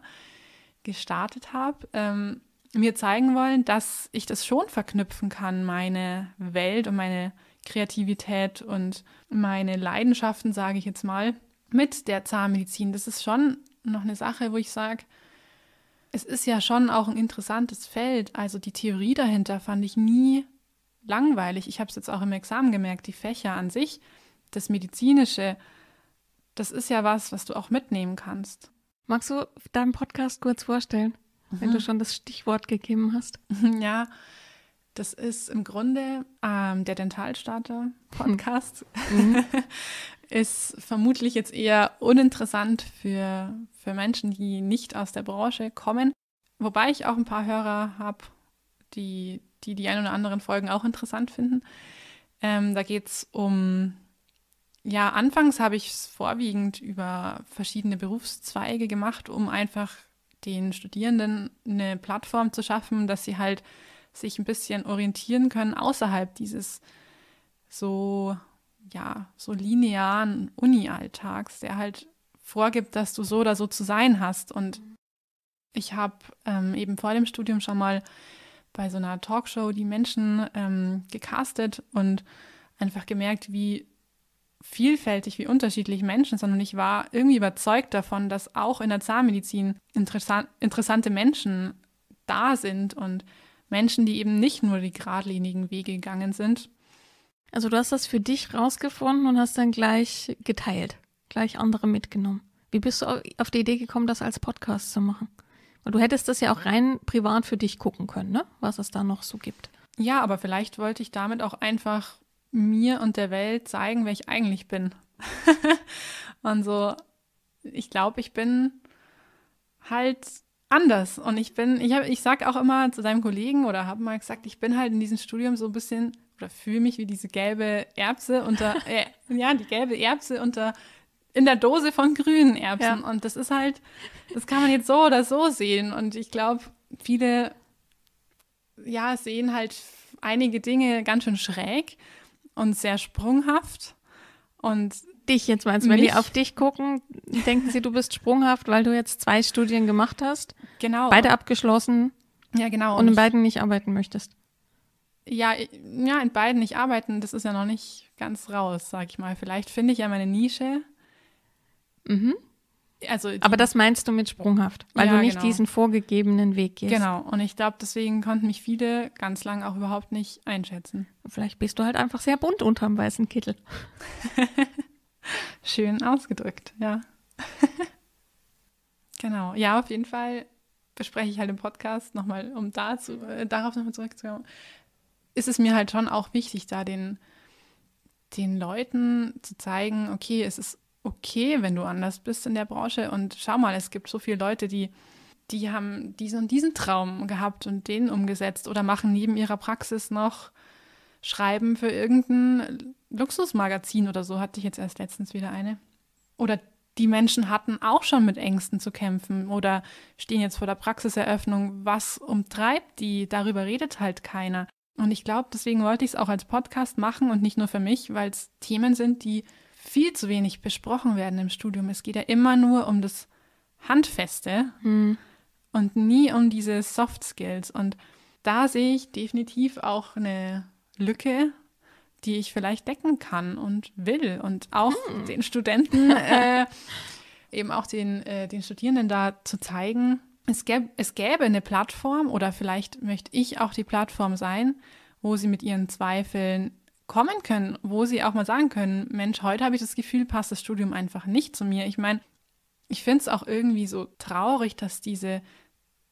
gestartet habe, ähm, mir zeigen wollen, dass ich das schon verknüpfen kann, meine Welt und meine Kreativität und meine Leidenschaften, sage ich jetzt mal, mit der Zahnmedizin. Das ist schon noch eine Sache, wo ich sage, es ist ja schon auch ein interessantes Feld. Also die Theorie dahinter fand ich nie langweilig. Ich habe es jetzt auch im Examen gemerkt, die Fächer an sich das Medizinische, das ist ja was, was du auch mitnehmen kannst. Magst du deinen Podcast kurz vorstellen, mhm. wenn du mhm. schon das Stichwort gegeben hast? Ja, das ist im Grunde ähm, der Dentalstarter-Podcast. Mhm. ist vermutlich jetzt eher uninteressant für, für Menschen, die nicht aus der Branche kommen. Wobei ich auch ein paar Hörer habe, die, die die ein oder anderen Folgen auch interessant finden. Ähm, da geht es um ja, anfangs habe ich es vorwiegend über verschiedene Berufszweige gemacht, um einfach den Studierenden eine Plattform zu schaffen, dass sie halt sich ein bisschen orientieren können außerhalb dieses so ja, so linearen Uni-Alltags, der halt vorgibt, dass du so oder so zu sein hast. Und ich habe ähm, eben vor dem Studium schon mal bei so einer Talkshow die Menschen ähm, gecastet und einfach gemerkt, wie vielfältig wie unterschiedlich Menschen sind. Und ich war irgendwie überzeugt davon, dass auch in der Zahnmedizin interessan interessante Menschen da sind und Menschen, die eben nicht nur die geradlinigen Wege gegangen sind. Also du hast das für dich rausgefunden und hast dann gleich geteilt, gleich andere mitgenommen. Wie bist du auf die Idee gekommen, das als Podcast zu machen? Weil du hättest das ja auch rein privat für dich gucken können, ne? Was es da noch so gibt. Ja, aber vielleicht wollte ich damit auch einfach mir und der Welt zeigen, wer ich eigentlich bin. und so, ich glaube, ich bin halt anders. Und ich bin, ich habe, ich sag auch immer zu seinem Kollegen oder habe mal gesagt, ich bin halt in diesem Studium so ein bisschen oder fühle mich wie diese gelbe Erbse unter, äh, ja, die gelbe Erbse unter in der Dose von grünen Erbsen. Ja. Und das ist halt, das kann man jetzt so oder so sehen. Und ich glaube, viele, ja, sehen halt einige Dinge ganz schön schräg und sehr sprunghaft. Und dich jetzt meinst, wenn die auf dich gucken, denken sie, du bist sprunghaft, weil du jetzt zwei Studien gemacht hast. Genau. Beide abgeschlossen. Ja, genau. Und in beiden nicht arbeiten möchtest. Ja, ja, in beiden nicht arbeiten, das ist ja noch nicht ganz raus, sag ich mal. Vielleicht finde ich ja meine Nische. Mhm also Aber das meinst du mit sprunghaft, weil ja, du nicht genau. diesen vorgegebenen Weg gehst. Genau, und ich glaube, deswegen konnten mich viele ganz lang auch überhaupt nicht einschätzen. Vielleicht bist du halt einfach sehr bunt unterm weißen Kittel. Schön ausgedrückt, ja. genau, ja, auf jeden Fall bespreche ich halt im Podcast nochmal, um dazu, äh, darauf nochmal zurückzukommen, ist es mir halt schon auch wichtig, da den, den Leuten zu zeigen, okay, es ist okay, wenn du anders bist in der Branche. Und schau mal, es gibt so viele Leute, die, die haben diesen und diesen Traum gehabt und den umgesetzt oder machen neben ihrer Praxis noch Schreiben für irgendein Luxusmagazin oder so, hatte ich jetzt erst letztens wieder eine. Oder die Menschen hatten auch schon mit Ängsten zu kämpfen oder stehen jetzt vor der Praxiseröffnung. Was umtreibt die? Darüber redet halt keiner. Und ich glaube, deswegen wollte ich es auch als Podcast machen und nicht nur für mich, weil es Themen sind, die viel zu wenig besprochen werden im Studium. Es geht ja immer nur um das Handfeste hm. und nie um diese Soft Skills. Und da sehe ich definitiv auch eine Lücke, die ich vielleicht decken kann und will und auch hm. den Studenten, äh, eben auch den, äh, den Studierenden da zu zeigen, es, gäb, es gäbe eine Plattform oder vielleicht möchte ich auch die Plattform sein, wo sie mit ihren Zweifeln kommen können, wo sie auch mal sagen können, Mensch, heute habe ich das Gefühl, passt das Studium einfach nicht zu mir. Ich meine, ich finde es auch irgendwie so traurig, dass diese,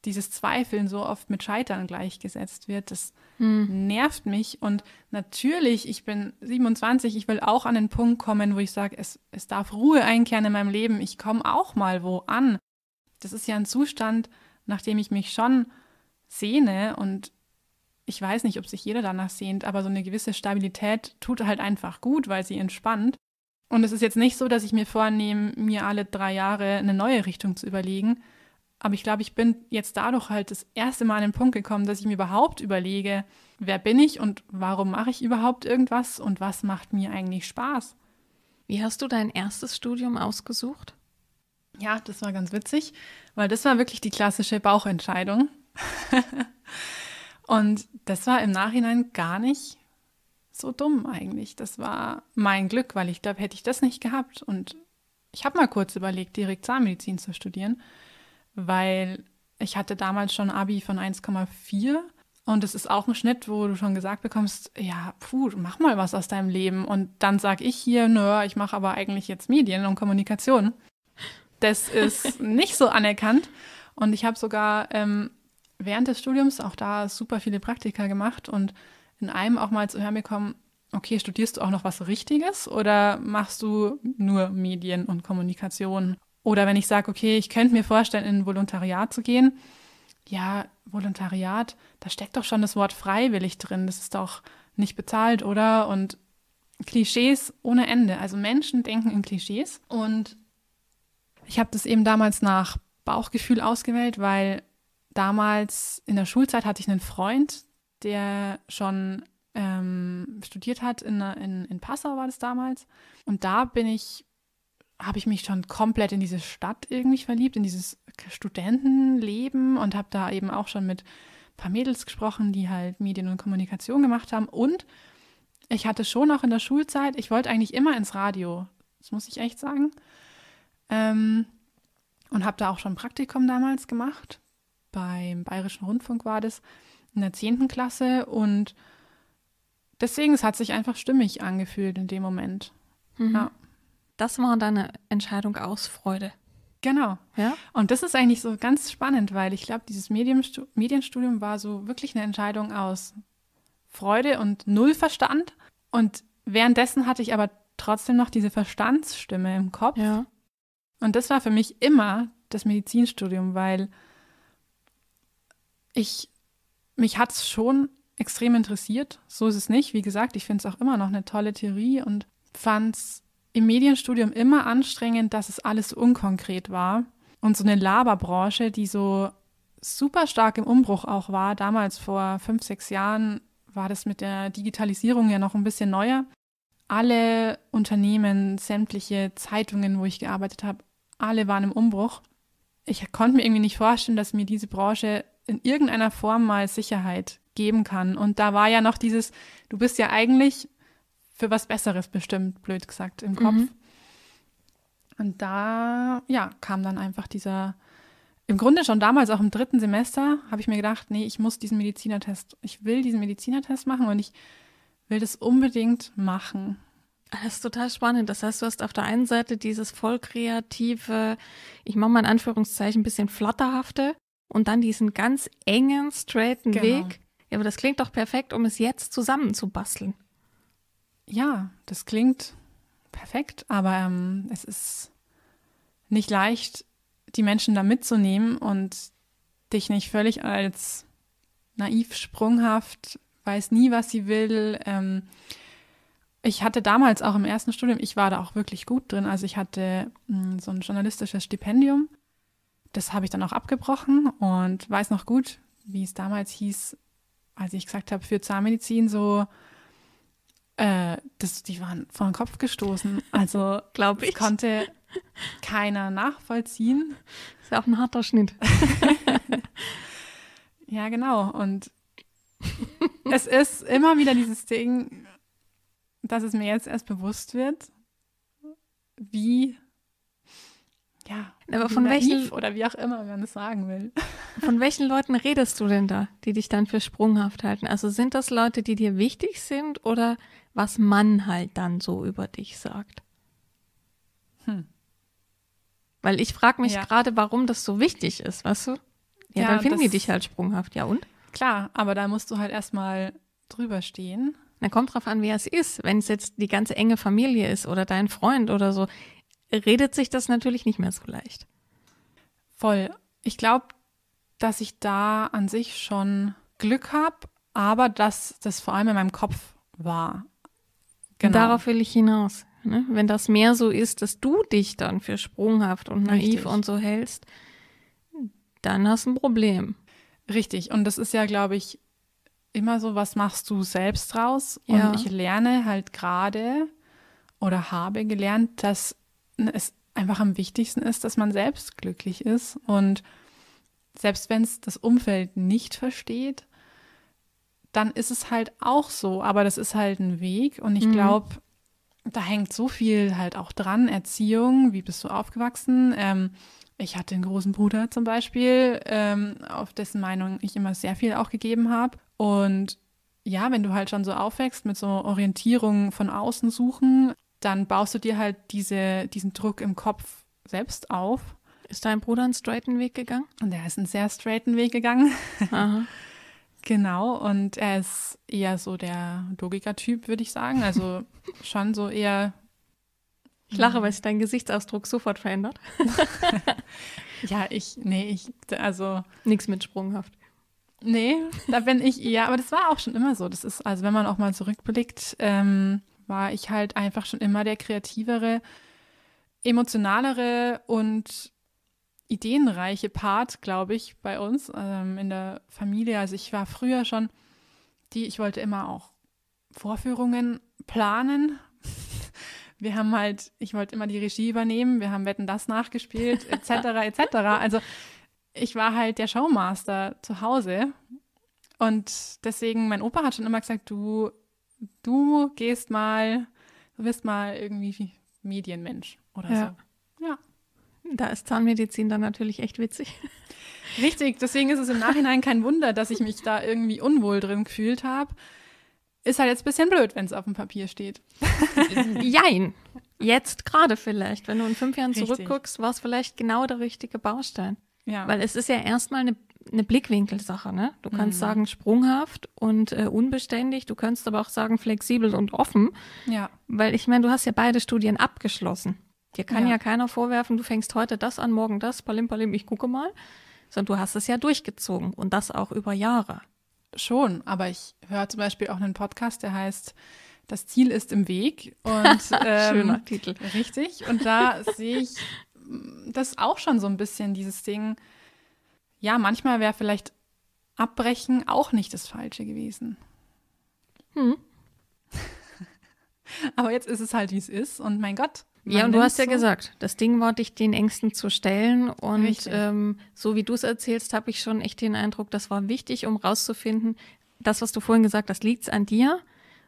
dieses Zweifeln so oft mit Scheitern gleichgesetzt wird. Das hm. nervt mich. Und natürlich, ich bin 27, ich will auch an den Punkt kommen, wo ich sage, es, es darf Ruhe einkehren in meinem Leben. Ich komme auch mal wo an. Das ist ja ein Zustand, nach dem ich mich schon sehne und ich weiß nicht, ob sich jeder danach sehnt, aber so eine gewisse Stabilität tut halt einfach gut, weil sie entspannt. Und es ist jetzt nicht so, dass ich mir vornehme, mir alle drei Jahre eine neue Richtung zu überlegen. Aber ich glaube, ich bin jetzt dadurch halt das erste Mal an den Punkt gekommen, dass ich mir überhaupt überlege, wer bin ich und warum mache ich überhaupt irgendwas und was macht mir eigentlich Spaß. Wie hast du dein erstes Studium ausgesucht? Ja, das war ganz witzig, weil das war wirklich die klassische Bauchentscheidung. Und das war im Nachhinein gar nicht so dumm eigentlich. Das war mein Glück, weil ich glaube, hätte ich das nicht gehabt und ich habe mal kurz überlegt, direkt Zahnmedizin zu studieren, weil ich hatte damals schon Abi von 1,4 und es ist auch ein Schnitt, wo du schon gesagt bekommst, ja, puh, mach mal was aus deinem Leben und dann sag ich hier, nö, ich mache aber eigentlich jetzt Medien und Kommunikation. Das ist nicht so anerkannt und ich habe sogar ähm, während des Studiums auch da super viele Praktika gemacht und in einem auch mal zu hören bekommen, okay, studierst du auch noch was Richtiges oder machst du nur Medien und Kommunikation? Oder wenn ich sage, okay, ich könnte mir vorstellen, in ein Volontariat zu gehen, ja, Volontariat, da steckt doch schon das Wort freiwillig drin, das ist doch nicht bezahlt, oder? Und Klischees ohne Ende. Also Menschen denken in Klischees und ich habe das eben damals nach Bauchgefühl ausgewählt, weil damals in der Schulzeit hatte ich einen Freund, der schon ähm, studiert hat in, in, in Passau war das damals. Und da bin ich, habe ich mich schon komplett in diese Stadt irgendwie verliebt, in dieses Studentenleben und habe da eben auch schon mit ein paar Mädels gesprochen, die halt Medien und Kommunikation gemacht haben. Und ich hatte schon auch in der Schulzeit, ich wollte eigentlich immer ins Radio, das muss ich echt sagen. Ähm, und habe da auch schon Praktikum damals gemacht beim Bayerischen Rundfunk war das, in der 10. Klasse und deswegen, es hat sich einfach stimmig angefühlt in dem Moment. Mhm. Ja. Das war deine Entscheidung aus Freude. Genau. Ja? Und das ist eigentlich so ganz spannend, weil ich glaube, dieses Medienstu Medienstudium war so wirklich eine Entscheidung aus Freude und Nullverstand. Und währenddessen hatte ich aber trotzdem noch diese Verstandsstimme im Kopf. Ja. Und das war für mich immer das Medizinstudium, weil ich, mich hat es schon extrem interessiert. So ist es nicht. Wie gesagt, ich finde es auch immer noch eine tolle Theorie und fand es im Medienstudium immer anstrengend, dass es alles so unkonkret war. Und so eine Laberbranche, die so super stark im Umbruch auch war, damals vor fünf, sechs Jahren war das mit der Digitalisierung ja noch ein bisschen neuer. Alle Unternehmen, sämtliche Zeitungen, wo ich gearbeitet habe, alle waren im Umbruch. Ich konnte mir irgendwie nicht vorstellen, dass mir diese Branche in irgendeiner Form mal Sicherheit geben kann. Und da war ja noch dieses, du bist ja eigentlich für was Besseres bestimmt, blöd gesagt, im Kopf. Mhm. Und da, ja, kam dann einfach dieser, im Grunde schon damals, auch im dritten Semester, habe ich mir gedacht, nee, ich muss diesen Medizinertest, ich will diesen Medizinertest machen und ich will das unbedingt machen. Ah, das ist total spannend. Das heißt, du hast auf der einen Seite dieses voll kreative, ich mache mal in Anführungszeichen ein bisschen flatterhafte und dann diesen ganz engen, straighten genau. Weg. Ja, aber das klingt doch perfekt, um es jetzt zusammenzubasteln. Ja, das klingt perfekt, aber ähm, es ist nicht leicht, die Menschen da mitzunehmen und dich nicht völlig als naiv, sprunghaft, weiß nie, was sie will. Ähm, ich hatte damals auch im ersten Studium, ich war da auch wirklich gut drin. Also ich hatte mh, mm, so ein journalistisches Stipendium das habe ich dann auch abgebrochen und weiß noch gut, wie es damals hieß, als ich gesagt habe, für Zahnmedizin so, äh, das, die waren vor den Kopf gestoßen. Also, glaube ich. Konnte keiner nachvollziehen. Das ist ja auch ein harter Schnitt. ja, genau. Und es ist immer wieder dieses Ding, dass es mir jetzt erst bewusst wird, wie ja, aber von welchen oder wie auch immer man es sagen will. Von welchen Leuten redest du denn da, die dich dann für sprunghaft halten? Also sind das Leute, die dir wichtig sind oder was man halt dann so über dich sagt? Hm. Weil ich frage mich ja. gerade, warum das so wichtig ist, weißt du? Ja, ja dann finden die dich halt sprunghaft, ja und? Klar, aber da musst du halt erstmal drüber stehen. Na, kommt drauf an, wer es ist. Wenn es jetzt die ganze enge Familie ist oder dein Freund oder so, redet sich das natürlich nicht mehr so leicht. Voll. Ich glaube, dass ich da an sich schon Glück habe, aber dass das vor allem in meinem Kopf war. Genau. Darauf will ich hinaus. Ne? Wenn das mehr so ist, dass du dich dann für sprunghaft und naiv Richtig. und so hältst, dann hast du ein Problem. Richtig. Und das ist ja, glaube ich, immer so, was machst du selbst draus? Ja. Und ich lerne halt gerade oder habe gelernt, dass es einfach am wichtigsten ist, dass man selbst glücklich ist. Und selbst wenn es das Umfeld nicht versteht, dann ist es halt auch so. Aber das ist halt ein Weg. Und ich mhm. glaube, da hängt so viel halt auch dran. Erziehung, wie bist du aufgewachsen? Ähm, ich hatte einen großen Bruder zum Beispiel, ähm, auf dessen Meinung ich immer sehr viel auch gegeben habe. Und ja, wenn du halt schon so aufwächst mit so Orientierung von außen suchen dann baust du dir halt diese, diesen Druck im Kopf selbst auf. Ist dein Bruder einen straighten Weg gegangen? Und er ist einen sehr straighten Weg gegangen. Aha. genau, und er ist eher so der Logiker-Typ, würde ich sagen. Also schon so eher. Ich lache, hm. weil sich dein Gesichtsausdruck sofort verändert. ja, ich, nee, ich, also. Nichts mit sprunghaft. Nee, da bin ich eher, aber das war auch schon immer so. Das ist, also wenn man auch mal zurückblickt, ähm, war ich halt einfach schon immer der kreativere, emotionalere und ideenreiche Part, glaube ich, bei uns ähm, in der Familie. Also ich war früher schon die, ich wollte immer auch Vorführungen planen. Wir haben halt, ich wollte immer die Regie übernehmen, wir haben Wetten das nachgespielt, etc., etc. Also ich war halt der Showmaster zu Hause. Und deswegen, mein Opa hat schon immer gesagt, du du gehst mal, du wirst mal irgendwie Medienmensch oder ja. so. Ja. Da ist Zahnmedizin dann natürlich echt witzig. Richtig, deswegen ist es im Nachhinein kein Wunder, dass ich mich da irgendwie unwohl drin gefühlt habe. Ist halt jetzt ein bisschen blöd, wenn es auf dem Papier steht. Jein. Jetzt gerade vielleicht. Wenn du in fünf Jahren Richtig. zurückguckst, war es vielleicht genau der richtige Baustein. Ja. Weil es ist ja erstmal eine eine Blickwinkelsache. Ne? Du kannst mhm. sagen sprunghaft und äh, unbeständig, du kannst aber auch sagen flexibel und offen. Ja. Weil ich meine, du hast ja beide Studien abgeschlossen. Dir kann ja. ja keiner vorwerfen, du fängst heute das an, morgen das, palim palim, ich gucke mal. Sondern du hast es ja durchgezogen und das auch über Jahre. Schon, aber ich höre zum Beispiel auch einen Podcast, der heißt Das Ziel ist im Weg. Und, ähm, Schöner Titel. Richtig. Und da sehe ich mm, das auch schon so ein bisschen, dieses Ding, ja, manchmal wäre vielleicht abbrechen auch nicht das Falsche gewesen. Hm. Aber jetzt ist es halt, wie es ist und mein Gott. Ja, und du hast ja gesagt, das Ding war, dich den Ängsten zu stellen. Und ähm, so wie du es erzählst, habe ich schon echt den Eindruck, das war wichtig, um rauszufinden, das, was du vorhin gesagt hast, liegt es an dir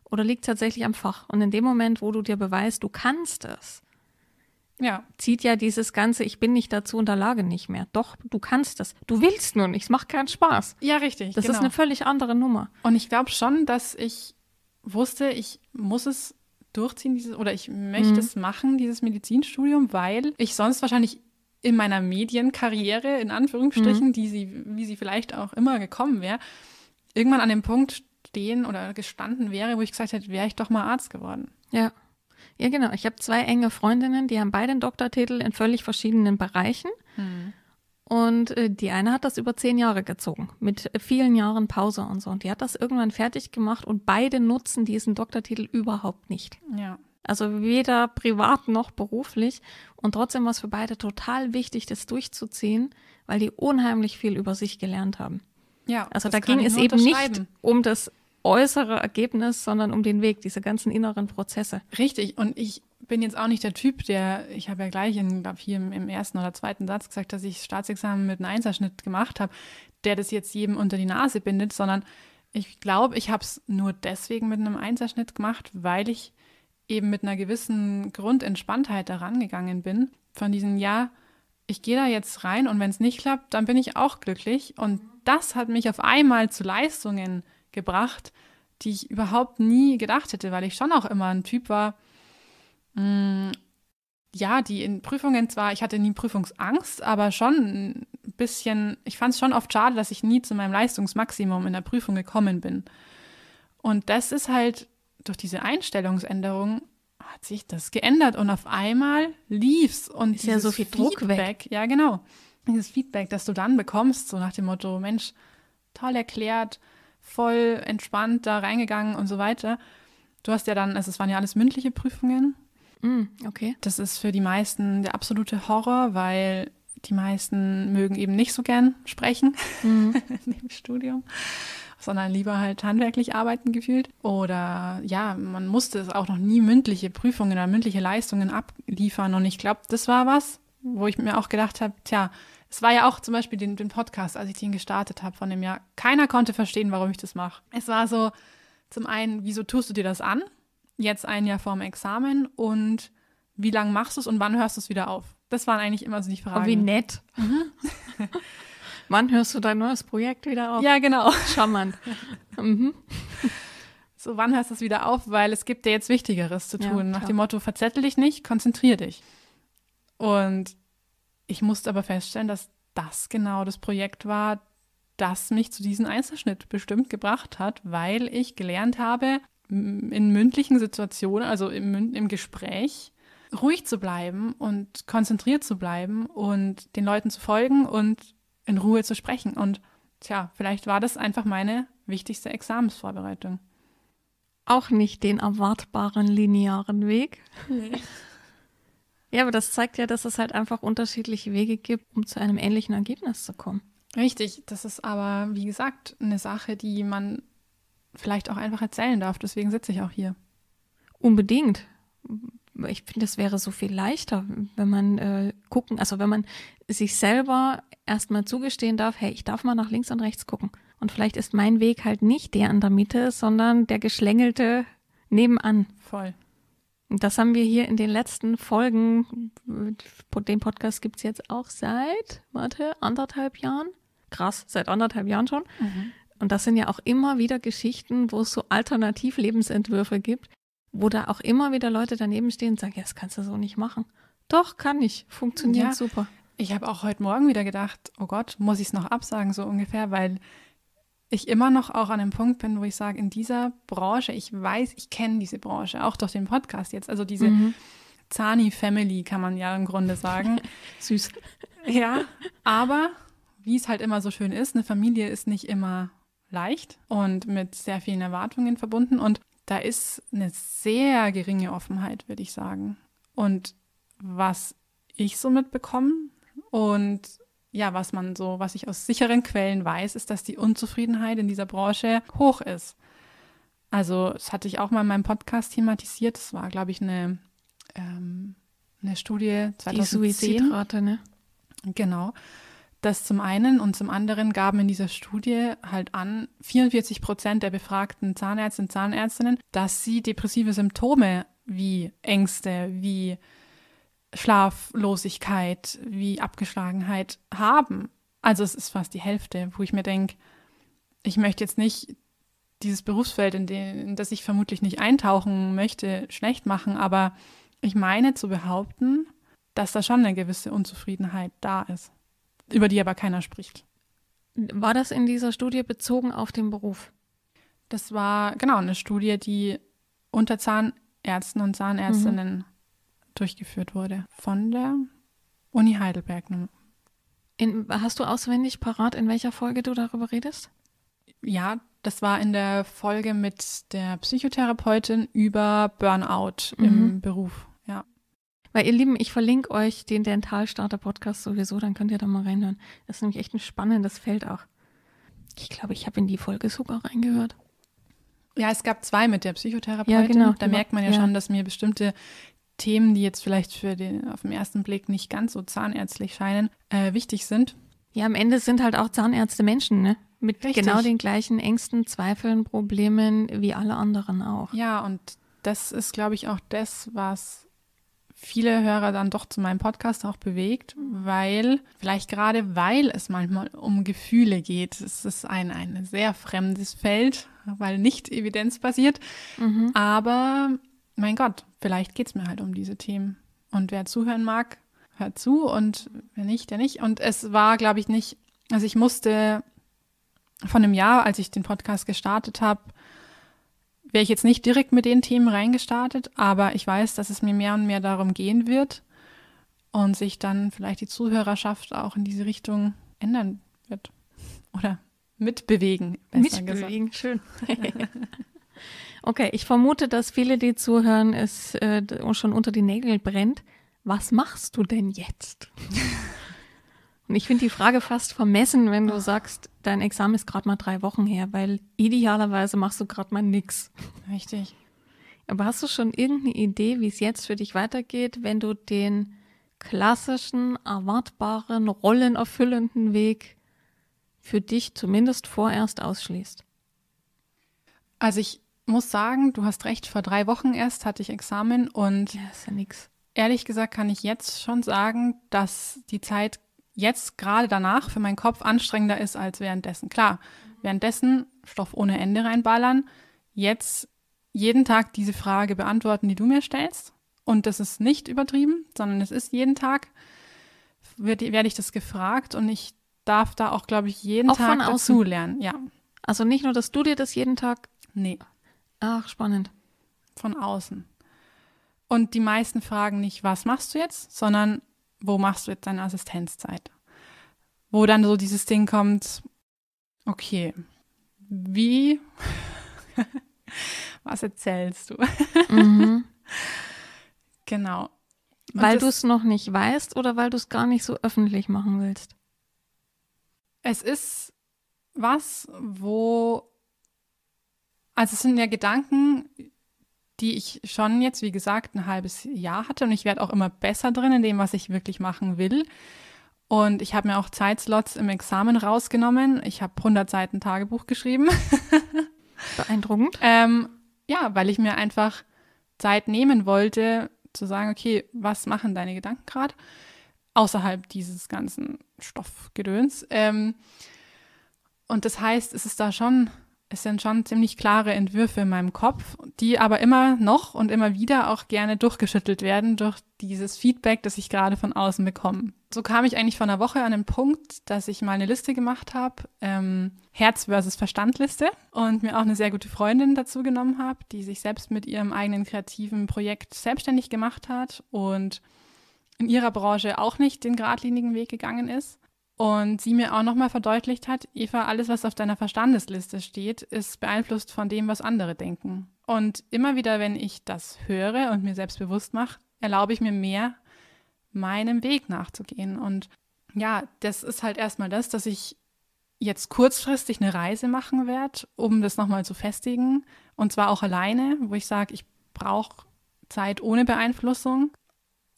oder liegt es tatsächlich am Fach? Und in dem Moment, wo du dir beweist, du kannst es, ja, zieht ja dieses ganze, ich bin nicht dazu in der Lage nicht mehr. Doch, du kannst das. Du willst nur nicht. Es macht keinen Spaß. Ja, richtig. Das genau. ist eine völlig andere Nummer. Und ich glaube schon, dass ich wusste, ich muss es durchziehen, dieses, oder ich möchte mhm. es machen, dieses Medizinstudium, weil ich sonst wahrscheinlich in meiner Medienkarriere, in Anführungsstrichen, mhm. die sie, wie sie vielleicht auch immer gekommen wäre, irgendwann an dem Punkt stehen oder gestanden wäre, wo ich gesagt hätte, wäre ich doch mal Arzt geworden. Ja. Ja, genau. Ich habe zwei enge Freundinnen, die haben beide einen Doktortitel in völlig verschiedenen Bereichen. Hm. Und äh, die eine hat das über zehn Jahre gezogen, mit äh, vielen Jahren Pause und so. Und die hat das irgendwann fertig gemacht und beide nutzen diesen Doktortitel überhaupt nicht. Ja. Also weder privat noch beruflich. Und trotzdem war es für beide total wichtig, das durchzuziehen, weil die unheimlich viel über sich gelernt haben. Ja, also da ging es eben nicht um das äußere Ergebnis, sondern um den Weg, diese ganzen inneren Prozesse. Richtig. Und ich bin jetzt auch nicht der Typ, der, ich habe ja gleich, in, glaube hier im, im, ersten oder zweiten Satz gesagt, dass ich Staatsexamen mit einem Einserschnitt gemacht habe, der das jetzt jedem unter die Nase bindet, sondern ich glaube, ich habe es nur deswegen mit einem Einserschnitt gemacht, weil ich eben mit einer gewissen Grundentspanntheit daran gegangen bin, von diesem Jahr, ich gehe da jetzt rein und wenn es nicht klappt, dann bin ich auch glücklich. Und das hat mich auf einmal zu Leistungen gebracht, die ich überhaupt nie gedacht hätte, weil ich schon auch immer ein Typ war, mh, mm, ja, die in Prüfungen zwar, ich hatte nie Prüfungsangst, aber schon ein bisschen, ich fand es schon oft schade, dass ich nie zu meinem Leistungsmaximum in der Prüfung gekommen bin. Und das ist halt durch diese Einstellungsänderung hat sich das geändert und auf einmal lief's und ist ja so viel Feedback, Druck weg. Ja, genau. Dieses Feedback, das du dann bekommst, so nach dem Motto, Mensch, toll erklärt, voll entspannt da reingegangen und so weiter. Du hast ja dann, also es waren ja alles mündliche Prüfungen. Mm, okay. Das ist für die meisten der absolute Horror, weil die meisten mögen eben nicht so gern sprechen mhm. im Studium, sondern lieber halt handwerklich arbeiten gefühlt. Oder ja, man musste es auch noch nie mündliche Prüfungen oder mündliche Leistungen abliefern. Und ich glaube, das war was, wo ich mir auch gedacht habe, tja, es war ja auch zum Beispiel den, den Podcast, als ich den gestartet habe von dem Jahr. Keiner konnte verstehen, warum ich das mache. Es war so, zum einen, wieso tust du dir das an? Jetzt ein Jahr vorm Examen und wie lange machst du es und wann hörst du es wieder auf? Das waren eigentlich immer so die Fragen. Oh, wie nett. Mhm. wann hörst du dein neues Projekt wieder auf? Ja, genau. Charmant. Mhm. So, wann hörst du es wieder auf? Weil es gibt dir jetzt Wichtigeres zu tun. Ja, Nach dem Motto, verzettel dich nicht, konzentrier dich. Und ich musste aber feststellen, dass das genau das Projekt war, das mich zu diesem Einzelschnitt bestimmt gebracht hat, weil ich gelernt habe, in mündlichen Situationen, also im, im Gespräch, ruhig zu bleiben und konzentriert zu bleiben und den Leuten zu folgen und in Ruhe zu sprechen. Und tja, vielleicht war das einfach meine wichtigste Examensvorbereitung. Auch nicht den erwartbaren linearen Weg. Nee. Ja, aber das zeigt ja, dass es halt einfach unterschiedliche Wege gibt, um zu einem ähnlichen Ergebnis zu kommen. Richtig, das ist aber, wie gesagt, eine Sache, die man vielleicht auch einfach erzählen darf. Deswegen sitze ich auch hier. Unbedingt. Ich finde, es wäre so viel leichter, wenn man äh, gucken, also wenn man sich selber erstmal zugestehen darf, hey, ich darf mal nach links und rechts gucken. Und vielleicht ist mein Weg halt nicht der in der Mitte, sondern der geschlängelte nebenan. Voll. Das haben wir hier in den letzten Folgen, den Podcast gibt es jetzt auch seit, warte, anderthalb Jahren. Krass, seit anderthalb Jahren schon. Mhm. Und das sind ja auch immer wieder Geschichten, wo es so Alternativlebensentwürfe gibt, wo da auch immer wieder Leute daneben stehen und sagen, ja, das kannst du so nicht machen. Doch, kann ich. Funktioniert ja, super. Ich habe auch heute Morgen wieder gedacht, oh Gott, muss ich es noch absagen, so ungefähr, weil ich immer noch auch an dem Punkt bin, wo ich sage, in dieser Branche, ich weiß, ich kenne diese Branche, auch durch den Podcast jetzt. Also diese mhm. Zani Family kann man ja im Grunde sagen. Süß. Ja, aber wie es halt immer so schön ist, eine Familie ist nicht immer leicht und mit sehr vielen Erwartungen verbunden. Und da ist eine sehr geringe Offenheit, würde ich sagen. Und was ich so mitbekomme und ja, was man so, was ich aus sicheren Quellen weiß, ist, dass die Unzufriedenheit in dieser Branche hoch ist. Also, das hatte ich auch mal in meinem Podcast thematisiert. Das war, glaube ich, eine, ähm, eine Studie 2010. Die Suizidrate, ne? Genau. Das zum einen und zum anderen gaben in dieser Studie halt an, 44 Prozent der befragten Zahnärztinnen und Zahnärztinnen, dass sie depressive Symptome wie Ängste, wie Schlaflosigkeit wie Abgeschlagenheit haben. Also es ist fast die Hälfte, wo ich mir denke, ich möchte jetzt nicht dieses Berufsfeld, in, den, in das ich vermutlich nicht eintauchen möchte, schlecht machen, aber ich meine zu behaupten, dass da schon eine gewisse Unzufriedenheit da ist, über die aber keiner spricht. War das in dieser Studie bezogen auf den Beruf? Das war genau eine Studie, die unter Zahnärzten und mhm. Zahnärztinnen mhm durchgeführt wurde von der Uni Heidelberg. In, hast du auswendig parat, in welcher Folge du darüber redest? Ja, das war in der Folge mit der Psychotherapeutin über Burnout mhm. im Beruf. Ja. Weil ihr Lieben, ich verlinke euch den Dentalstarter Podcast sowieso, dann könnt ihr da mal reinhören. Das ist nämlich echt ein spannendes Feld auch. Ich glaube, ich habe in die Folge sogar reingehört. Ja, es gab zwei mit der Psychotherapeutin. Ja, genau. Da merkt man ja, ja, schon, dass mir bestimmte Themen, die jetzt vielleicht für den auf den ersten Blick nicht ganz so zahnärztlich scheinen, äh, wichtig sind. Ja, am Ende sind halt auch Zahnärzte Menschen, ne? Mit Richtig. genau den gleichen Ängsten, Zweifeln, Problemen wie alle anderen auch. Ja, und das ist, glaube ich, auch das, was viele Hörer dann doch zu meinem Podcast auch bewegt, weil, vielleicht gerade weil es manchmal um Gefühle geht. Es ist ein, ein sehr fremdes Feld, weil nicht evidenzbasiert. Mhm. Aber mein Gott, vielleicht geht es mir halt um diese Themen. Und wer zuhören mag, hört zu und wer nicht, der nicht. Und es war, glaube ich, nicht, also ich musste von einem Jahr, als ich den Podcast gestartet habe, wäre ich jetzt nicht direkt mit den Themen reingestartet, aber ich weiß, dass es mir mehr und mehr darum gehen wird und sich dann vielleicht die Zuhörerschaft auch in diese Richtung ändern wird. Oder mitbewegen. Mitbewegen, gesagt. schön. Okay, ich vermute, dass viele, die zuhören, es äh, schon unter die Nägel brennt. Was machst du denn jetzt? Und ich finde die Frage fast vermessen, wenn du sagst, dein Examen ist gerade mal drei Wochen her, weil idealerweise machst du gerade mal nix. Richtig. Aber hast du schon irgendeine Idee, wie es jetzt für dich weitergeht, wenn du den klassischen, erwartbaren, rollenerfüllenden Weg für dich zumindest vorerst ausschließt? Also ich muss sagen, du hast recht, vor drei Wochen erst hatte ich Examen und ja, ist ja nix. ehrlich gesagt kann ich jetzt schon sagen, dass die Zeit jetzt gerade danach für meinen Kopf anstrengender ist als währenddessen. Klar, währenddessen Stoff ohne Ende reinballern, jetzt jeden Tag diese Frage beantworten, die du mir stellst. Und das ist nicht übertrieben, sondern es ist jeden Tag, wird, werde ich das gefragt und ich darf da auch, glaube ich, jeden auch Tag dazu lernen. Ja. Also nicht nur, dass du dir das jeden Tag nee. Ach, spannend. Von außen. Und die meisten fragen nicht, was machst du jetzt, sondern wo machst du jetzt deine Assistenzzeit? Wo dann so dieses Ding kommt, okay, wie, was erzählst du? Mhm. Genau. Und weil du es noch nicht weißt oder weil du es gar nicht so öffentlich machen willst? Es ist was, wo also es sind ja Gedanken, die ich schon jetzt, wie gesagt, ein halbes Jahr hatte und ich werde auch immer besser drin in dem, was ich wirklich machen will. Und ich habe mir auch Zeitslots im Examen rausgenommen. Ich habe 100 Seiten Tagebuch geschrieben. Beeindruckend. ähm, ja, weil ich mir einfach Zeit nehmen wollte, zu sagen, okay, was machen deine Gedanken gerade außerhalb dieses ganzen Stoffgedöns? Ähm, und das heißt, es ist da schon es sind schon ziemlich klare Entwürfe in meinem Kopf, die aber immer noch und immer wieder auch gerne durchgeschüttelt werden durch dieses Feedback, das ich gerade von außen bekomme. So kam ich eigentlich vor einer Woche an den Punkt, dass ich mal eine Liste gemacht habe, ähm, Herz versus Verstandliste und mir auch eine sehr gute Freundin dazu genommen habe, die sich selbst mit ihrem eigenen kreativen Projekt selbstständig gemacht hat und in ihrer Branche auch nicht den geradlinigen Weg gegangen ist. Und sie mir auch nochmal verdeutlicht hat, Eva, alles, was auf deiner Verstandesliste steht, ist beeinflusst von dem, was andere denken. Und immer wieder, wenn ich das höre und mir selbst bewusst mache, erlaube ich mir mehr, meinem Weg nachzugehen. Und ja, das ist halt erstmal das, dass ich jetzt kurzfristig eine Reise machen werde, um das nochmal zu festigen. Und zwar auch alleine, wo ich sage, ich brauche Zeit ohne Beeinflussung.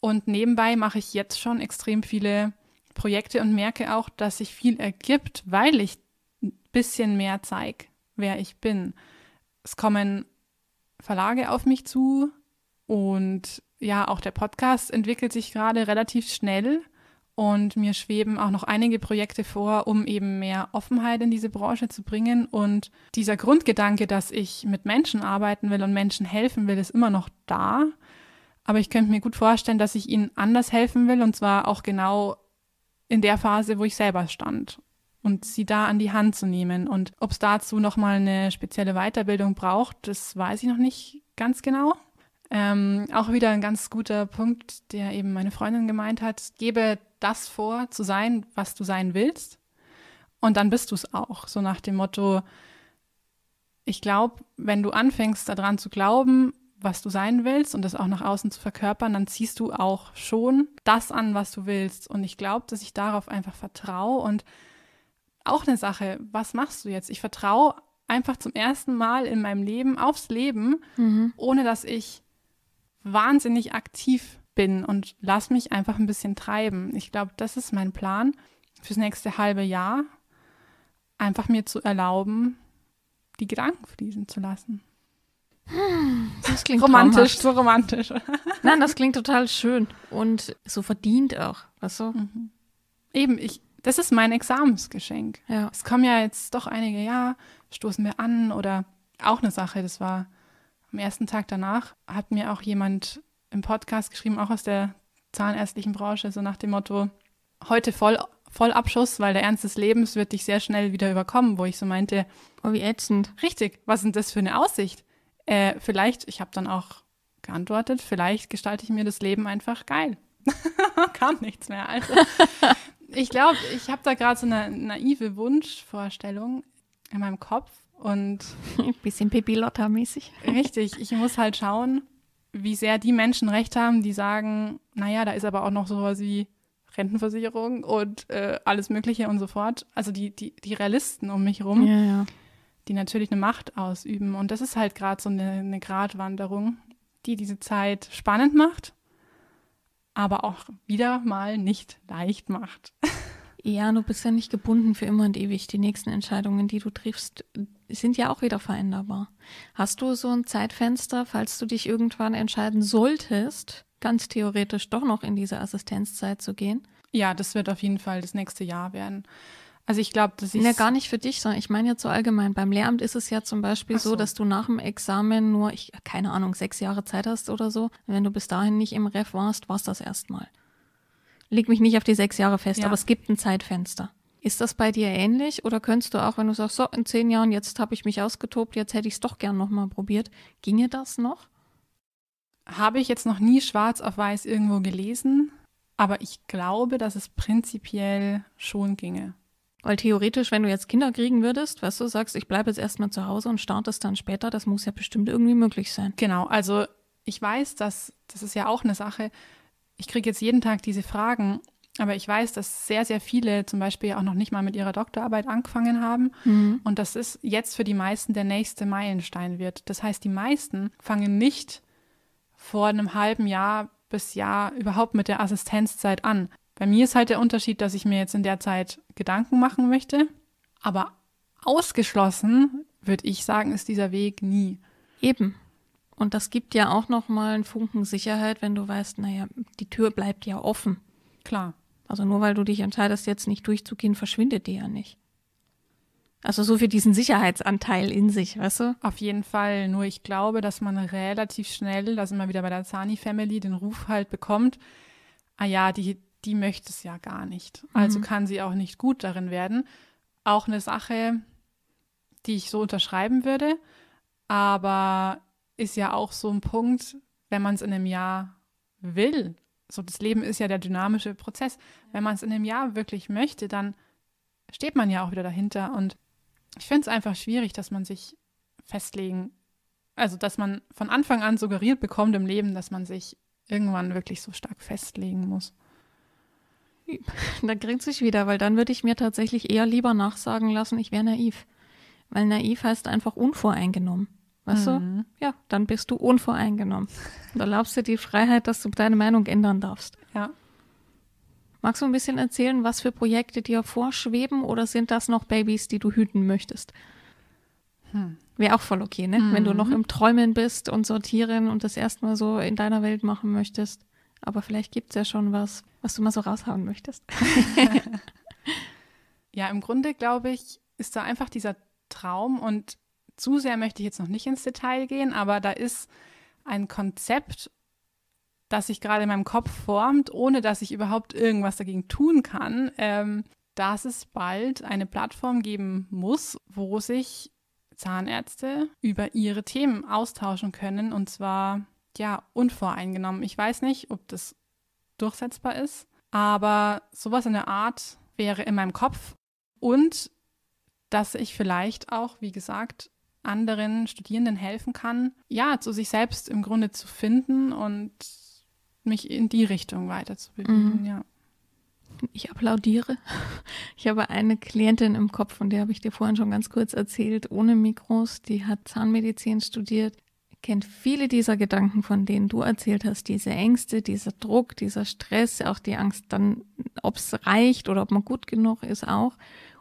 Und nebenbei mache ich jetzt schon extrem viele Projekte und merke auch, dass sich viel ergibt, weil ich ein bisschen mehr zeige, wer ich bin. Es kommen Verlage auf mich zu und ja, auch der Podcast entwickelt sich gerade relativ schnell und mir schweben auch noch einige Projekte vor, um eben mehr Offenheit in diese Branche zu bringen. Und dieser Grundgedanke, dass ich mit Menschen arbeiten will und Menschen helfen will, ist immer noch da. Aber ich könnte mir gut vorstellen, dass ich ihnen anders helfen will und zwar auch genau in der Phase, wo ich selber stand und sie da an die Hand zu nehmen. Und ob es dazu nochmal eine spezielle Weiterbildung braucht, das weiß ich noch nicht ganz genau. Ähm, auch wieder ein ganz guter Punkt, der eben meine Freundin gemeint hat, gebe das vor, zu sein, was du sein willst. Und dann bist du es auch. So nach dem Motto, ich glaube, wenn du anfängst daran zu glauben, was du sein willst und das auch nach außen zu verkörpern, dann ziehst du auch schon das an, was du willst. Und ich glaube, dass ich darauf einfach vertraue und auch eine Sache, was machst du jetzt? Ich vertraue einfach zum ersten Mal in meinem Leben aufs Leben, mhm. ohne dass ich wahnsinnig aktiv bin und lass mich einfach ein bisschen treiben. Ich glaube, das ist mein Plan fürs nächste halbe Jahr, einfach mir zu erlauben, die Gedanken fließen zu lassen. Das klingt romantisch, traumhaft. so romantisch. Nein, das klingt total schön und so verdient auch, weißt du? Mhm. Eben, ich, das ist mein Examensgeschenk. Ja. Es kommen ja jetzt doch einige, ja, stoßen wir an oder auch eine Sache, das war am ersten Tag danach, hat mir auch jemand im Podcast geschrieben, auch aus der zahnärztlichen Branche, so nach dem Motto, heute voll, voll weil der Ernst des Lebens wird dich sehr schnell wieder überkommen, wo ich so meinte, oh, wie ätzend. Richtig, was ist denn das für eine Aussicht? äh, vielleicht, ich habe dann auch geantwortet, vielleicht gestalte ich mir das Leben einfach geil. Kam nichts mehr. Also, ich glaube, ich habe da gerade so eine naive Wunschvorstellung in meinem Kopf und. Ein bisschen Pippi mäßig Richtig, ich muss halt schauen, wie sehr die Menschen recht haben, die sagen, naja, da ist aber auch noch sowas wie Rentenversicherung und äh, alles Mögliche und so fort. Also die, die, die Realisten um mich herum. Ja, ja die natürlich eine Macht ausüben. Und das ist halt gerade so eine, eine Gratwanderung, die diese Zeit spannend macht, aber auch wieder mal nicht leicht macht. Ja, du bist ja nicht gebunden für immer und ewig. Die nächsten Entscheidungen, die du triffst, sind ja auch wieder veränderbar. Hast du so ein Zeitfenster, falls du dich irgendwann entscheiden solltest, ganz theoretisch doch noch in diese Assistenzzeit zu gehen? Ja, das wird auf jeden Fall das nächste Jahr werden. Also ich glaube, das ne, ist. Ne, gar nicht für dich, sondern ich meine jetzt so allgemein. Beim Lehramt ist es ja zum Beispiel so. so. dass du nach dem Examen nur, ich, keine Ahnung, sechs Jahre Zeit hast oder so. Wenn du bis dahin nicht im Ref warst, war es das erstmal. Leg mich nicht auf die sechs Jahre fest, ja. aber es gibt ein Zeitfenster. Ist das bei dir ähnlich oder könntest du auch, wenn du sagst, so in zehn Jahren, jetzt habe ich mich ausgetobt, jetzt hätte ich es doch gern nochmal probiert, ginge das noch? Habe ich jetzt noch nie schwarz auf weiß irgendwo gelesen, aber ich glaube, dass es prinzipiell schon ginge. Weil theoretisch, wenn du jetzt Kinder kriegen würdest, weißt du, sagst, ich bleibe jetzt erstmal zu Hause und startest dann später, das muss ja bestimmt irgendwie möglich sein. Genau, also ich weiß, dass, das ist ja auch eine Sache, ich kriege jetzt jeden Tag diese Fragen, aber ich weiß, dass sehr, sehr viele zum Beispiel auch noch nicht mal mit ihrer Doktorarbeit angefangen haben. Mhm. Und das ist jetzt für die meisten der nächste Meilenstein wird. Das heißt, die meisten fangen nicht vor einem halben Jahr bis Jahr überhaupt mit der Assistenzzeit an. Bei mir ist halt der Unterschied, dass ich mir jetzt in der Zeit Gedanken machen möchte, aber ausgeschlossen, würde ich sagen, ist dieser Weg nie. Eben. Und das gibt ja auch nochmal einen Funken Sicherheit, wenn du weißt, naja, die Tür bleibt ja offen. Klar. Also nur weil du dich entscheidest, jetzt nicht durchzugehen, verschwindet die ja nicht. Also so für diesen Sicherheitsanteil in sich, weißt du? Auf jeden Fall. Nur ich glaube, dass man relativ schnell, da sind wir wieder bei der Zani Family, den Ruf halt bekommt, ah ja, die, die möchte es ja gar nicht. Also mhm. kann sie auch nicht gut darin werden. Auch eine Sache, die ich so unterschreiben würde, aber ist ja auch so ein Punkt, wenn man es in einem Jahr will. So, das Leben ist ja der dynamische Prozess. Wenn man es in einem Jahr wirklich möchte, dann steht man ja auch wieder dahinter. Und ich finde es einfach schwierig, dass man sich festlegen, also dass man von Anfang an suggeriert bekommt im Leben, dass man sich irgendwann wirklich so stark festlegen muss. Da grinse sich wieder, weil dann würde ich mir tatsächlich eher lieber nachsagen lassen, ich wäre naiv. Weil naiv heißt einfach unvoreingenommen. Weißt mhm. du? Ja, dann bist du unvoreingenommen. Da erlaubst du die Freiheit, dass du deine Meinung ändern darfst. Ja. Magst du ein bisschen erzählen, was für Projekte dir vorschweben oder sind das noch Babys, die du hüten möchtest? Hm. Wäre auch voll okay, ne? Mhm. Wenn du noch mhm. im Träumen bist und sortieren und das erstmal so in deiner Welt machen möchtest. Aber vielleicht gibt es ja schon was, was du mal so raushauen möchtest. ja, im Grunde glaube ich, ist da einfach dieser Traum und zu sehr möchte ich jetzt noch nicht ins Detail gehen, aber da ist ein Konzept, das sich gerade in meinem Kopf formt, ohne dass ich überhaupt irgendwas dagegen tun kann, ähm, dass es bald eine Plattform geben muss, wo sich Zahnärzte über ihre Themen austauschen können und zwar ja, unvoreingenommen. Ich weiß nicht, ob das durchsetzbar ist, aber sowas in der Art wäre in meinem Kopf und dass ich vielleicht auch, wie gesagt, anderen Studierenden helfen kann, ja, zu sich selbst im Grunde zu finden und mich in die Richtung weiterzubewegen, mhm. ja. Ich applaudiere. Ich habe eine Klientin im Kopf, von der habe ich dir vorhin schon ganz kurz erzählt, ohne Mikros. Die hat Zahnmedizin studiert, kennt viele dieser Gedanken, von denen du erzählt hast, diese Ängste, dieser Druck, dieser Stress, auch die Angst dann, ob es reicht oder ob man gut genug ist auch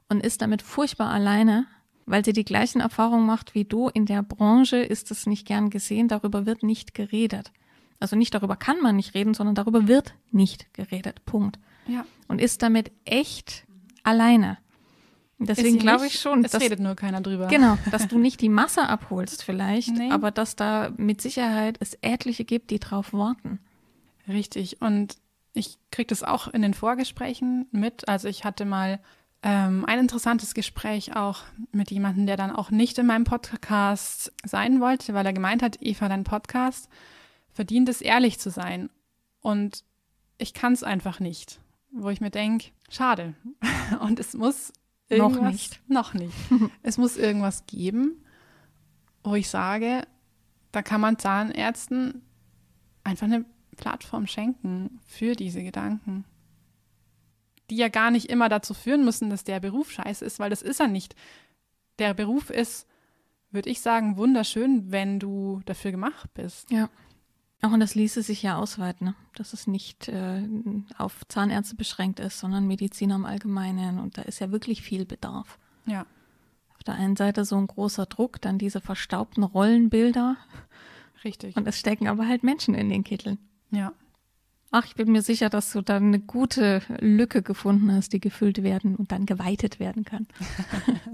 und ist damit furchtbar alleine, weil sie die gleichen Erfahrungen macht wie du. In der Branche ist es nicht gern gesehen, darüber wird nicht geredet. Also nicht darüber kann man nicht reden, sondern darüber wird nicht geredet. Punkt. Ja. Und ist damit echt alleine. Deswegen glaube ich schon. Es dass, redet nur keiner drüber. Genau, dass du nicht die Masse abholst vielleicht, nee. aber dass da mit Sicherheit es etliche gibt, die drauf warten. Richtig. Und ich kriege das auch in den Vorgesprächen mit. Also ich hatte mal ähm, ein interessantes Gespräch auch mit jemandem, der dann auch nicht in meinem Podcast sein wollte, weil er gemeint hat, Eva, dein Podcast verdient es, ehrlich zu sein. Und ich kann es einfach nicht. Wo ich mir denke, schade. Und es muss Irgendwas, noch nicht. Noch nicht. es muss irgendwas geben, wo ich sage, da kann man Zahnärzten einfach eine Plattform schenken für diese Gedanken. Die ja gar nicht immer dazu führen müssen, dass der Beruf scheiße ist, weil das ist er nicht. Der Beruf ist, würde ich sagen, wunderschön, wenn du dafür gemacht bist. Ja. Auch und das ließe sich ja ausweiten, ne? dass es nicht äh, auf Zahnärzte beschränkt ist, sondern Mediziner im Allgemeinen. Und da ist ja wirklich viel Bedarf. Ja. Auf der einen Seite so ein großer Druck, dann diese verstaubten Rollenbilder. Richtig. Und es stecken aber halt Menschen in den Kitteln. Ja. Ach, ich bin mir sicher, dass du dann eine gute Lücke gefunden hast, die gefüllt werden und dann geweitet werden kann.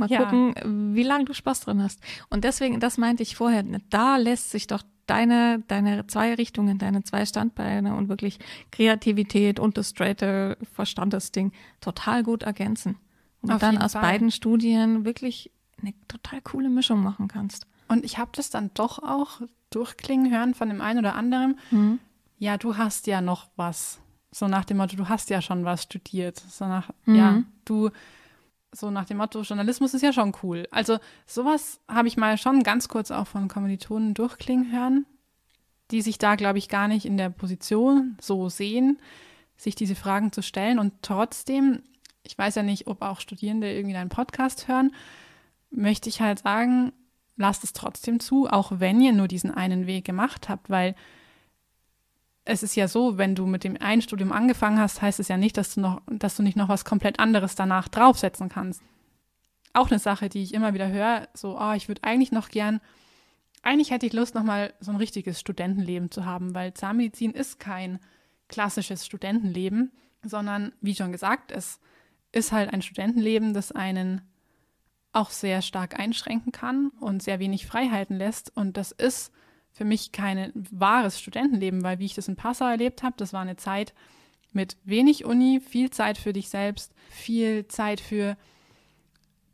Mal ja. gucken, wie lange du Spaß drin hast. Und deswegen, das meinte ich vorher, ne, da lässt sich doch deine, deine zwei Richtungen, deine zwei Standbeine und wirklich Kreativität und das straighte Verstandesding total gut ergänzen. Und Auf dann aus Fall. beiden Studien wirklich eine total coole Mischung machen kannst. Und ich habe das dann doch auch durchklingen hören von dem einen oder anderen. Mhm. Ja, du hast ja noch was. So nach dem Motto, du hast ja schon was studiert. So nach, mhm. ja, du so nach dem Motto, Journalismus ist ja schon cool. Also sowas habe ich mal schon ganz kurz auch von Kommilitonen durchklingen hören, die sich da, glaube ich, gar nicht in der Position so sehen, sich diese Fragen zu stellen. Und trotzdem, ich weiß ja nicht, ob auch Studierende irgendwie einen Podcast hören, möchte ich halt sagen, lasst es trotzdem zu, auch wenn ihr nur diesen einen Weg gemacht habt, weil es ist ja so, wenn du mit dem einen Studium angefangen hast, heißt es ja nicht, dass du noch, dass du nicht noch was komplett anderes danach draufsetzen kannst. Auch eine Sache, die ich immer wieder höre, so, oh, ich würde eigentlich noch gern, eigentlich hätte ich Lust, nochmal so ein richtiges Studentenleben zu haben, weil Zahnmedizin ist kein klassisches Studentenleben, sondern, wie schon gesagt, es ist halt ein Studentenleben, das einen auch sehr stark einschränken kann und sehr wenig Freiheiten lässt. Und das ist für mich kein wahres Studentenleben, weil wie ich das in Passau erlebt habe, das war eine Zeit mit wenig Uni, viel Zeit für dich selbst, viel Zeit für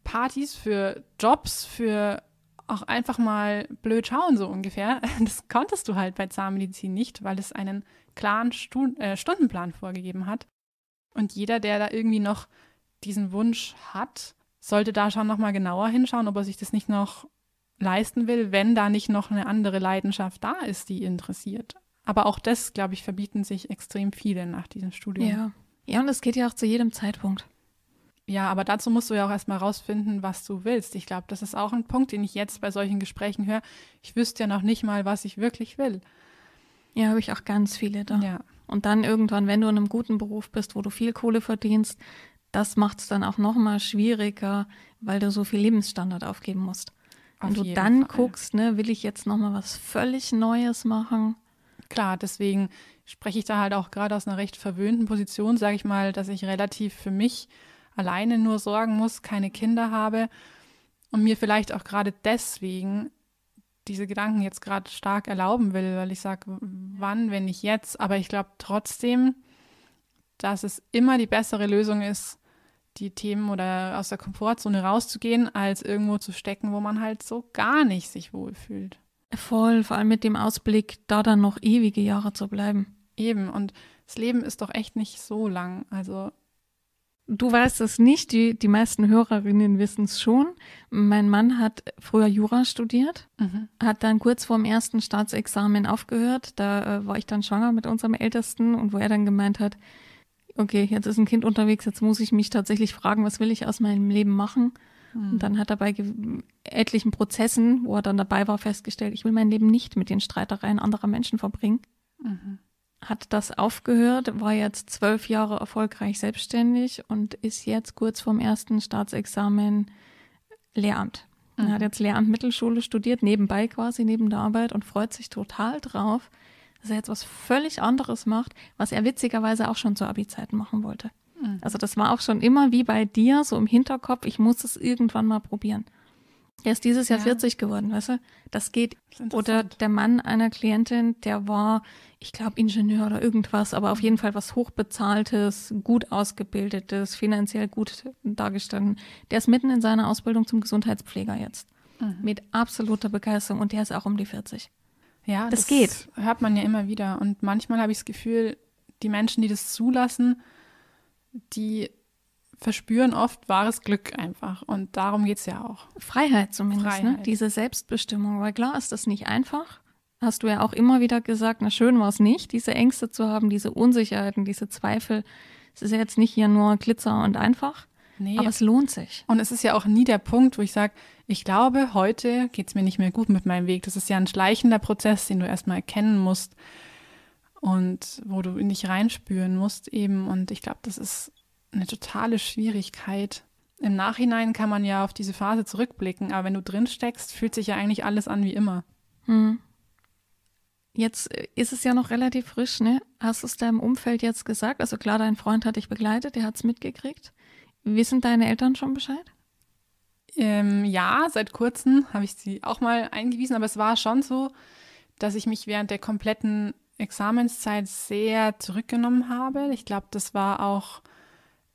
Partys, für Jobs, für auch einfach mal blöd schauen, so ungefähr. Das konntest du halt bei Zahnmedizin nicht, weil es einen klaren Stu äh, Stundenplan vorgegeben hat. Und jeder, der da irgendwie noch diesen Wunsch hat, sollte da schon nochmal genauer hinschauen, ob er sich das nicht noch leisten will, wenn da nicht noch eine andere Leidenschaft da ist, die interessiert. Aber auch das, glaube ich, verbieten sich extrem viele nach diesem Studium. Ja. Ja, und es geht ja auch zu jedem Zeitpunkt. Ja, aber dazu musst du ja auch erstmal rausfinden, was du willst. Ich glaube, das ist auch ein Punkt, den ich jetzt bei solchen Gesprächen höre. Ich wüsste ja noch nicht mal, was ich wirklich will. Ja, habe ich auch ganz viele da. Ja. Und dann irgendwann, wenn du in einem guten Beruf bist, wo du viel Kohle verdienst, das macht es dann auch nochmal schwieriger, weil du so viel Lebensstandard aufgeben musst und du dann Fall. guckst, ne, will ich jetzt nochmal was völlig Neues machen? Klar, deswegen spreche ich da halt auch gerade aus einer recht verwöhnten Position, sage ich mal, dass ich relativ für mich alleine nur sorgen muss, keine Kinder habe und mir vielleicht auch gerade deswegen diese Gedanken jetzt gerade stark erlauben will, weil ich sage, wann, wenn nicht jetzt. Aber ich glaube trotzdem, dass es immer die bessere Lösung ist, die Themen oder aus der Komfortzone rauszugehen, als irgendwo zu stecken, wo man halt so gar nicht sich wohlfühlt. Voll, vor allem mit dem Ausblick, da dann noch ewige Jahre zu bleiben. Eben, und das Leben ist doch echt nicht so lang. Also Du weißt es nicht, die, die meisten Hörerinnen wissen es schon. Mein Mann hat früher Jura studiert, mhm. hat dann kurz vorm ersten Staatsexamen aufgehört. Da äh, war ich dann schwanger mit unserem Ältesten und wo er dann gemeint hat, okay, jetzt ist ein Kind unterwegs, jetzt muss ich mich tatsächlich fragen, was will ich aus meinem Leben machen? Mhm. Und hm. dann hat er bei etlichen Prozessen, wo er dann dabei war, festgestellt, ich will mein Leben nicht mit den Streitereien anderer Menschen verbringen. Mhm. Hat das aufgehört, war jetzt zwölf Jahre erfolgreich selbstständig und ist jetzt kurz vorm ersten Staatsexamen Lehramt. Er hat mhm. jetzt Lehramt Mittelschule studiert, nebenbei quasi, neben der Arbeit und freut sich total drauf, dass er jetzt was völlig anderes macht, was er witzigerweise auch schon zu Abi-Zeiten machen wollte. Mhm. Also das war auch schon immer wie bei dir, so im Hinterkopf, ich muss es irgendwann mal probieren. Er ist dieses Jahr ja. 40 geworden, weißt du? Das geht. Das oder der Mann einer Klientin, der war, ich glaube, Ingenieur oder irgendwas, aber auf mhm. jeden Fall was hochbezahltes, gut ausgebildetes, finanziell gut dargestanden. Der ist mitten in seiner Ausbildung zum Gesundheitspfleger jetzt. Mhm. Mit absoluter Begeisterung und der ist auch um die 40. Ja, das, das geht. Hört man ja immer wieder. Und manchmal habe ich das Gefühl, die Menschen, die das zulassen, die verspüren oft wahres Glück einfach. Und darum geht es ja auch. Freiheit zumindest, ne? Freiheit. Ne? diese Selbstbestimmung. Weil klar ist das nicht einfach. Hast du ja auch immer wieder gesagt, na schön war es nicht, diese Ängste zu haben, diese Unsicherheiten, diese Zweifel. Es ist ja jetzt nicht hier nur Glitzer und einfach. Nee. Aber es lohnt sich. Und es ist ja auch nie der Punkt, wo ich sage, ich glaube, heute geht es mir nicht mehr gut mit meinem Weg. Das ist ja ein schleichender Prozess, den du erstmal erkennen musst und wo du in dich reinspüren musst eben. Und ich glaube, das ist eine totale Schwierigkeit. Im Nachhinein kann man ja auf diese Phase zurückblicken, aber wenn du drin steckst, fühlt sich ja eigentlich alles an wie immer. Hm. Jetzt äh, ist es ja noch relativ frisch, ne? Hast du es deinem Umfeld jetzt gesagt? Also klar, dein Freund hat dich begleitet, der hat es mitgekriegt. Wissen deine Eltern schon Bescheid? Ähm, ja, seit kurzem habe ich sie auch mal eingewiesen, aber es war schon so, dass ich mich während der kompletten Examenszeit sehr zurückgenommen habe. Ich glaube, das war auch,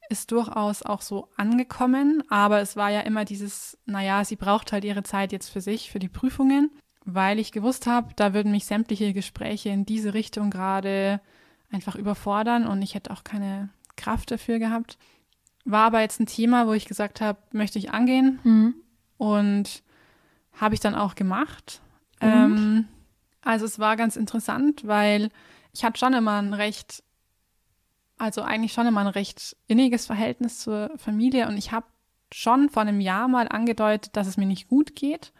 ist durchaus auch so angekommen, aber es war ja immer dieses, naja, sie braucht halt ihre Zeit jetzt für sich, für die Prüfungen, weil ich gewusst habe, da würden mich sämtliche Gespräche in diese Richtung gerade einfach überfordern und ich hätte auch keine Kraft dafür gehabt war aber jetzt ein Thema, wo ich gesagt habe, möchte ich angehen. Mhm. Und habe ich dann auch gemacht. Ähm, also es war ganz interessant, weil ich hatte schon immer ein recht, also eigentlich schon immer ein recht inniges Verhältnis zur Familie und ich habe schon vor einem Jahr mal angedeutet, dass es mir nicht gut geht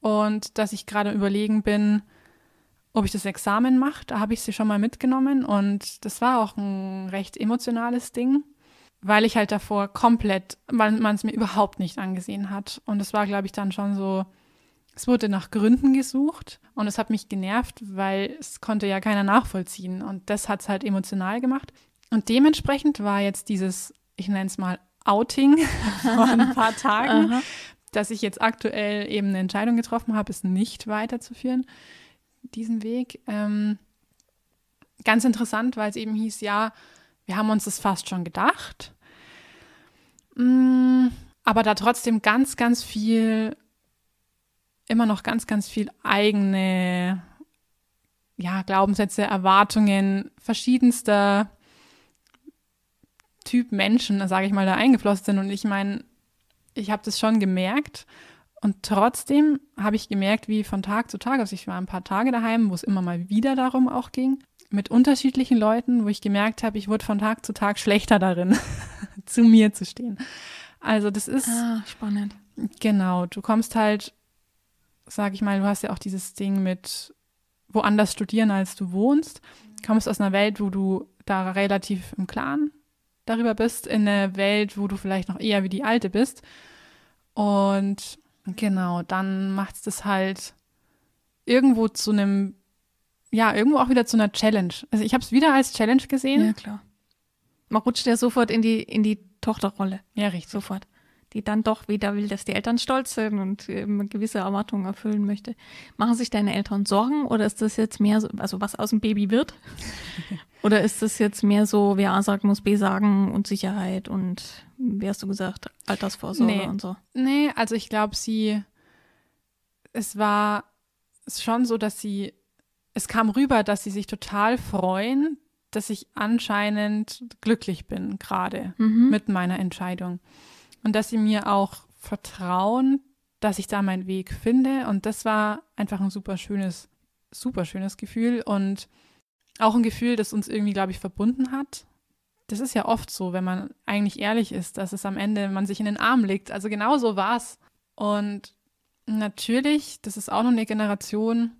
und dass ich gerade überlegen bin, ob ich das Examen mache. Da habe ich sie schon mal mitgenommen und das war auch ein recht emotionales Ding weil ich halt davor komplett, weil man es mir überhaupt nicht angesehen hat. Und es war, glaube ich, dann schon so, es wurde nach Gründen gesucht und es hat mich genervt, weil es konnte ja keiner nachvollziehen. Und das hat es halt emotional gemacht. Und dementsprechend war jetzt dieses, ich nenne es mal Outing vor ein paar Tagen, dass ich jetzt aktuell eben eine Entscheidung getroffen habe, es nicht weiterzuführen, diesen Weg. Ähm, ganz interessant, weil es eben hieß, ja, wir haben uns das fast schon gedacht. Mm, aber da trotzdem ganz, ganz viel, immer noch ganz, ganz viel eigene ja, Glaubenssätze, Erwartungen verschiedenster Typ Menschen, sage ich mal, da eingeflossen sind. Und ich meine, ich habe das schon gemerkt. Und trotzdem habe ich gemerkt, wie von Tag zu Tag, also ich war ein paar Tage daheim, wo es immer mal wieder darum auch ging, mit unterschiedlichen Leuten, wo ich gemerkt habe, ich wurde von Tag zu Tag schlechter darin, zu mir zu stehen. Also das ist ah, spannend. Genau, du kommst halt, sag ich mal, du hast ja auch dieses Ding mit woanders studieren, als du wohnst, kommst aus einer Welt, wo du da relativ im Klaren darüber bist, in eine Welt, wo du vielleicht noch eher wie die Alte bist. Und genau, dann macht es das halt irgendwo zu einem ja, irgendwo auch wieder zu einer Challenge. Also ich habe es wieder als Challenge gesehen. Ja, klar. Man rutscht ja sofort in die, in die Tochterrolle. Ja, richtig. Sofort. Die dann doch wieder will, dass die Eltern stolz sind und ähm, gewisse Erwartungen erfüllen möchte. Machen sich deine Eltern Sorgen oder ist das jetzt mehr so, also was aus dem Baby wird? oder ist das jetzt mehr so, wer A sagt, muss B sagen und Sicherheit und wie hast du gesagt, Altersvorsorge nee. und so? Nee, also ich glaube, sie, es war schon so, dass sie es kam rüber, dass sie sich total freuen, dass ich anscheinend glücklich bin gerade mhm. mit meiner Entscheidung. Und dass sie mir auch vertrauen, dass ich da meinen Weg finde. Und das war einfach ein super schönes, super schönes Gefühl und auch ein Gefühl, das uns irgendwie, glaube ich, verbunden hat. Das ist ja oft so, wenn man eigentlich ehrlich ist, dass es am Ende man sich in den Arm legt. Also genau so war es. Und natürlich, das ist auch noch eine Generation,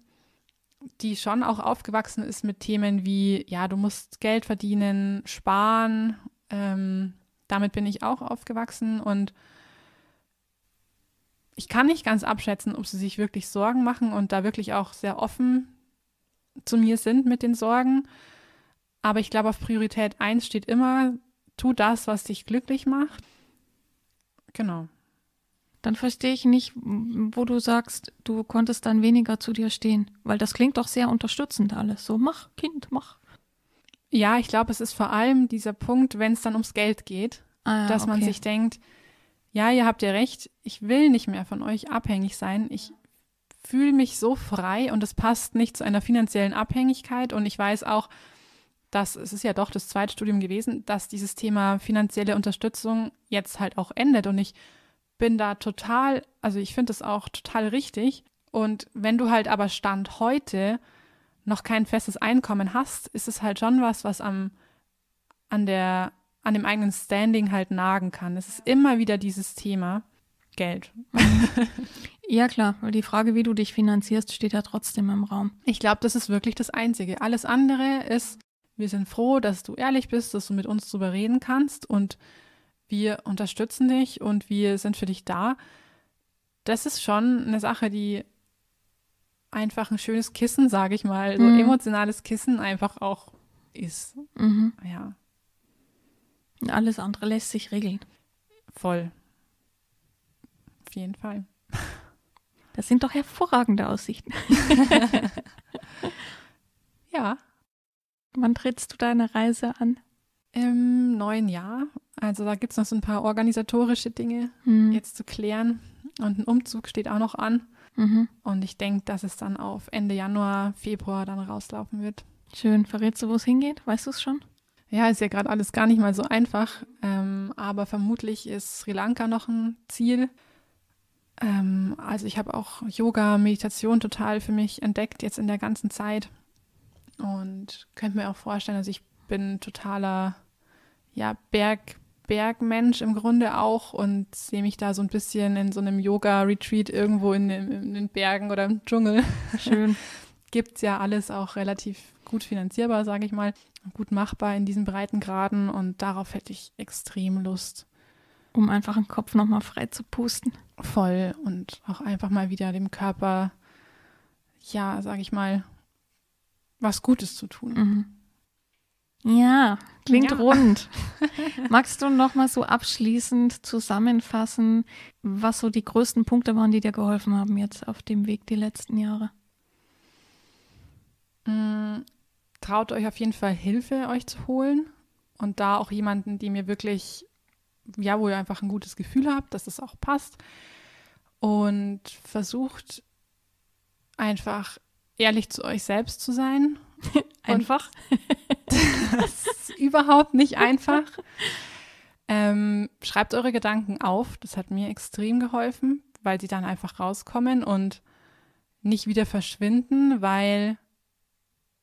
die schon auch aufgewachsen ist mit Themen wie, ja, du musst Geld verdienen, sparen. Ähm, damit bin ich auch aufgewachsen und ich kann nicht ganz abschätzen, ob sie sich wirklich Sorgen machen und da wirklich auch sehr offen zu mir sind mit den Sorgen. Aber ich glaube, auf Priorität 1 steht immer, tu das, was dich glücklich macht. Genau dann verstehe ich nicht, wo du sagst, du konntest dann weniger zu dir stehen, weil das klingt doch sehr unterstützend alles. So, mach, Kind, mach. Ja, ich glaube, es ist vor allem dieser Punkt, wenn es dann ums Geld geht, ah, ja, dass okay. man sich denkt, ja, ihr habt ja recht, ich will nicht mehr von euch abhängig sein. Ich fühle mich so frei und es passt nicht zu einer finanziellen Abhängigkeit. Und ich weiß auch, dass es ist ja doch das Zweitstudium gewesen, dass dieses Thema finanzielle Unterstützung jetzt halt auch endet. Und ich bin da total, also ich finde das auch total richtig. Und wenn du halt aber Stand heute noch kein festes Einkommen hast, ist es halt schon was, was am, an der, an dem eigenen Standing halt nagen kann. Es ist immer wieder dieses Thema Geld. ja, klar, weil die Frage, wie du dich finanzierst, steht ja trotzdem im Raum. Ich glaube, das ist wirklich das Einzige. Alles andere ist, wir sind froh, dass du ehrlich bist, dass du mit uns drüber reden kannst und wir unterstützen dich und wir sind für dich da. Das ist schon eine Sache, die einfach ein schönes Kissen, sage ich mal, so mhm. emotionales Kissen einfach auch ist. Mhm. Ja. Alles andere lässt sich regeln. Voll. Auf jeden Fall. Das sind doch hervorragende Aussichten. ja. Wann trittst du deine Reise an? Im neuen Jahr also da gibt es noch so ein paar organisatorische Dinge mhm. jetzt zu klären. Und ein Umzug steht auch noch an. Mhm. Und ich denke, dass es dann auf Ende Januar, Februar dann rauslaufen wird. Schön. Verrätst du, wo es hingeht? Weißt du es schon? Ja, ist ja gerade alles gar nicht mal so einfach. Ähm, aber vermutlich ist Sri Lanka noch ein Ziel. Ähm, also ich habe auch Yoga, Meditation total für mich entdeckt jetzt in der ganzen Zeit. Und könnte mir auch vorstellen, also ich bin totaler ja, Berg, Bergmensch im Grunde auch und sehe mich da so ein bisschen in so einem Yoga-Retreat irgendwo in, in, den Bergen oder im Dschungel. Schön. Gibt es ja alles auch relativ gut finanzierbar, sage ich mal, gut machbar in diesen breiten Graden und darauf hätte ich extrem Lust. Um einfach den Kopf nochmal frei zu pusten. Voll und auch einfach mal wieder dem Körper, ja, sage ich mal, was Gutes zu tun. Mhm. Ja, Klingt ja. rund. Magst du noch mal so abschließend zusammenfassen, was so die größten Punkte waren, die dir geholfen haben jetzt auf dem Weg die letzten Jahre? Mm, traut euch auf jeden Fall Hilfe euch zu holen und da auch jemanden, die mir wirklich ja, wo ihr einfach ein gutes Gefühl habt, dass es das auch passt und versucht einfach ehrlich zu euch selbst zu sein. einfach. Und, das ist überhaupt nicht einfach. Ähm, schreibt eure Gedanken auf. Das hat mir extrem geholfen, weil sie dann einfach rauskommen und nicht wieder verschwinden, weil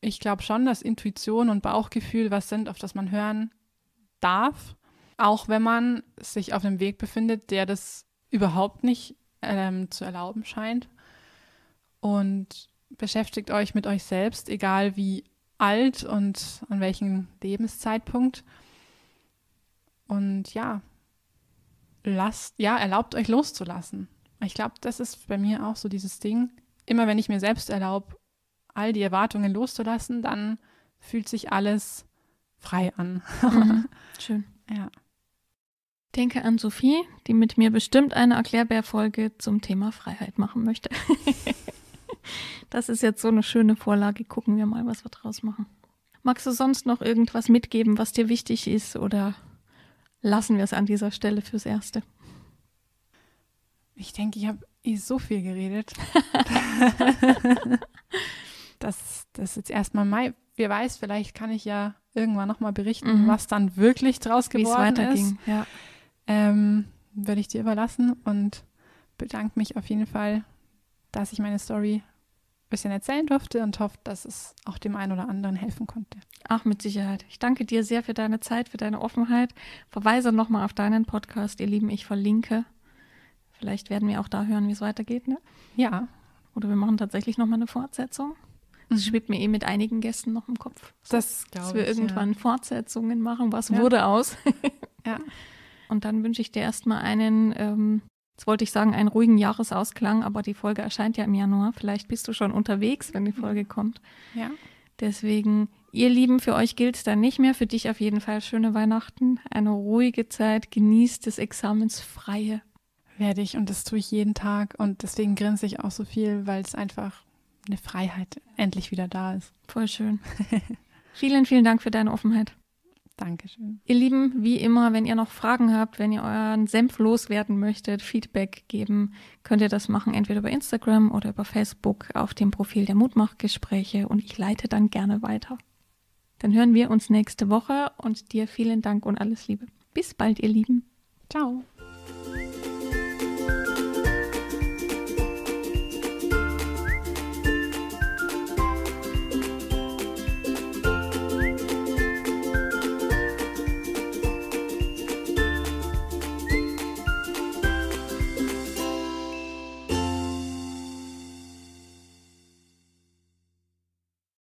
ich glaube schon, dass Intuition und Bauchgefühl was sind, auf das man hören darf, auch wenn man sich auf einem Weg befindet, der das überhaupt nicht ähm, zu erlauben scheint. Und beschäftigt euch mit euch selbst, egal wie alt und an welchem Lebenszeitpunkt. Und ja, lasst, ja, erlaubt euch loszulassen. Ich glaube, das ist bei mir auch so dieses Ding. Immer wenn ich mir selbst erlaube, all die Erwartungen loszulassen, dann fühlt sich alles frei an. Mhm, schön. Ja. Denke an Sophie, die mit mir bestimmt eine Erklärbär-Folge zum Thema Freiheit machen möchte. Das ist jetzt so eine schöne Vorlage. Gucken wir mal, was wir draus machen. Magst du sonst noch irgendwas mitgeben, was dir wichtig ist oder lassen wir es an dieser Stelle fürs Erste? Ich denke, ich habe eh so viel geredet. das, das ist jetzt erstmal Mai. Wer weiß, vielleicht kann ich ja irgendwann nochmal berichten, mhm. was dann wirklich draus geworden ist. Ja. Ähm, Würde ich dir überlassen und bedanke mich auf jeden Fall, dass ich meine Story bisschen erzählen durfte und hofft, dass es auch dem einen oder anderen helfen konnte. Ach, mit Sicherheit. Ich danke dir sehr für deine Zeit, für deine Offenheit. Verweise nochmal auf deinen Podcast, ihr Lieben. Ich verlinke. Vielleicht werden wir auch da hören, wie es weitergeht, ne? Ja. Oder wir machen tatsächlich nochmal eine Fortsetzung. Das mhm. schwebt mir eh mit einigen Gästen noch im Kopf. Das Dass wir irgendwann ja. Fortsetzungen machen. Was ja. wurde aus? ja. Und dann wünsche ich dir erstmal einen ähm, Jetzt wollte ich sagen, einen ruhigen Jahresausklang, aber die Folge erscheint ja im Januar. Vielleicht bist du schon unterwegs, wenn die Folge kommt. Ja. Deswegen, ihr Lieben, für euch gilt es dann nicht mehr. Für dich auf jeden Fall schöne Weihnachten, eine ruhige Zeit, genießt des Examens freie. Werde ich und das tue ich jeden Tag und deswegen grinse ich auch so viel, weil es einfach eine Freiheit endlich wieder da ist. Voll schön. vielen, vielen Dank für deine Offenheit. Dankeschön. Ihr Lieben, wie immer, wenn ihr noch Fragen habt, wenn ihr euren Senf loswerden möchtet, Feedback geben, könnt ihr das machen, entweder über Instagram oder über Facebook auf dem Profil der Mutmachgespräche und ich leite dann gerne weiter. Dann hören wir uns nächste Woche und dir vielen Dank und alles Liebe. Bis bald, ihr Lieben. Ciao.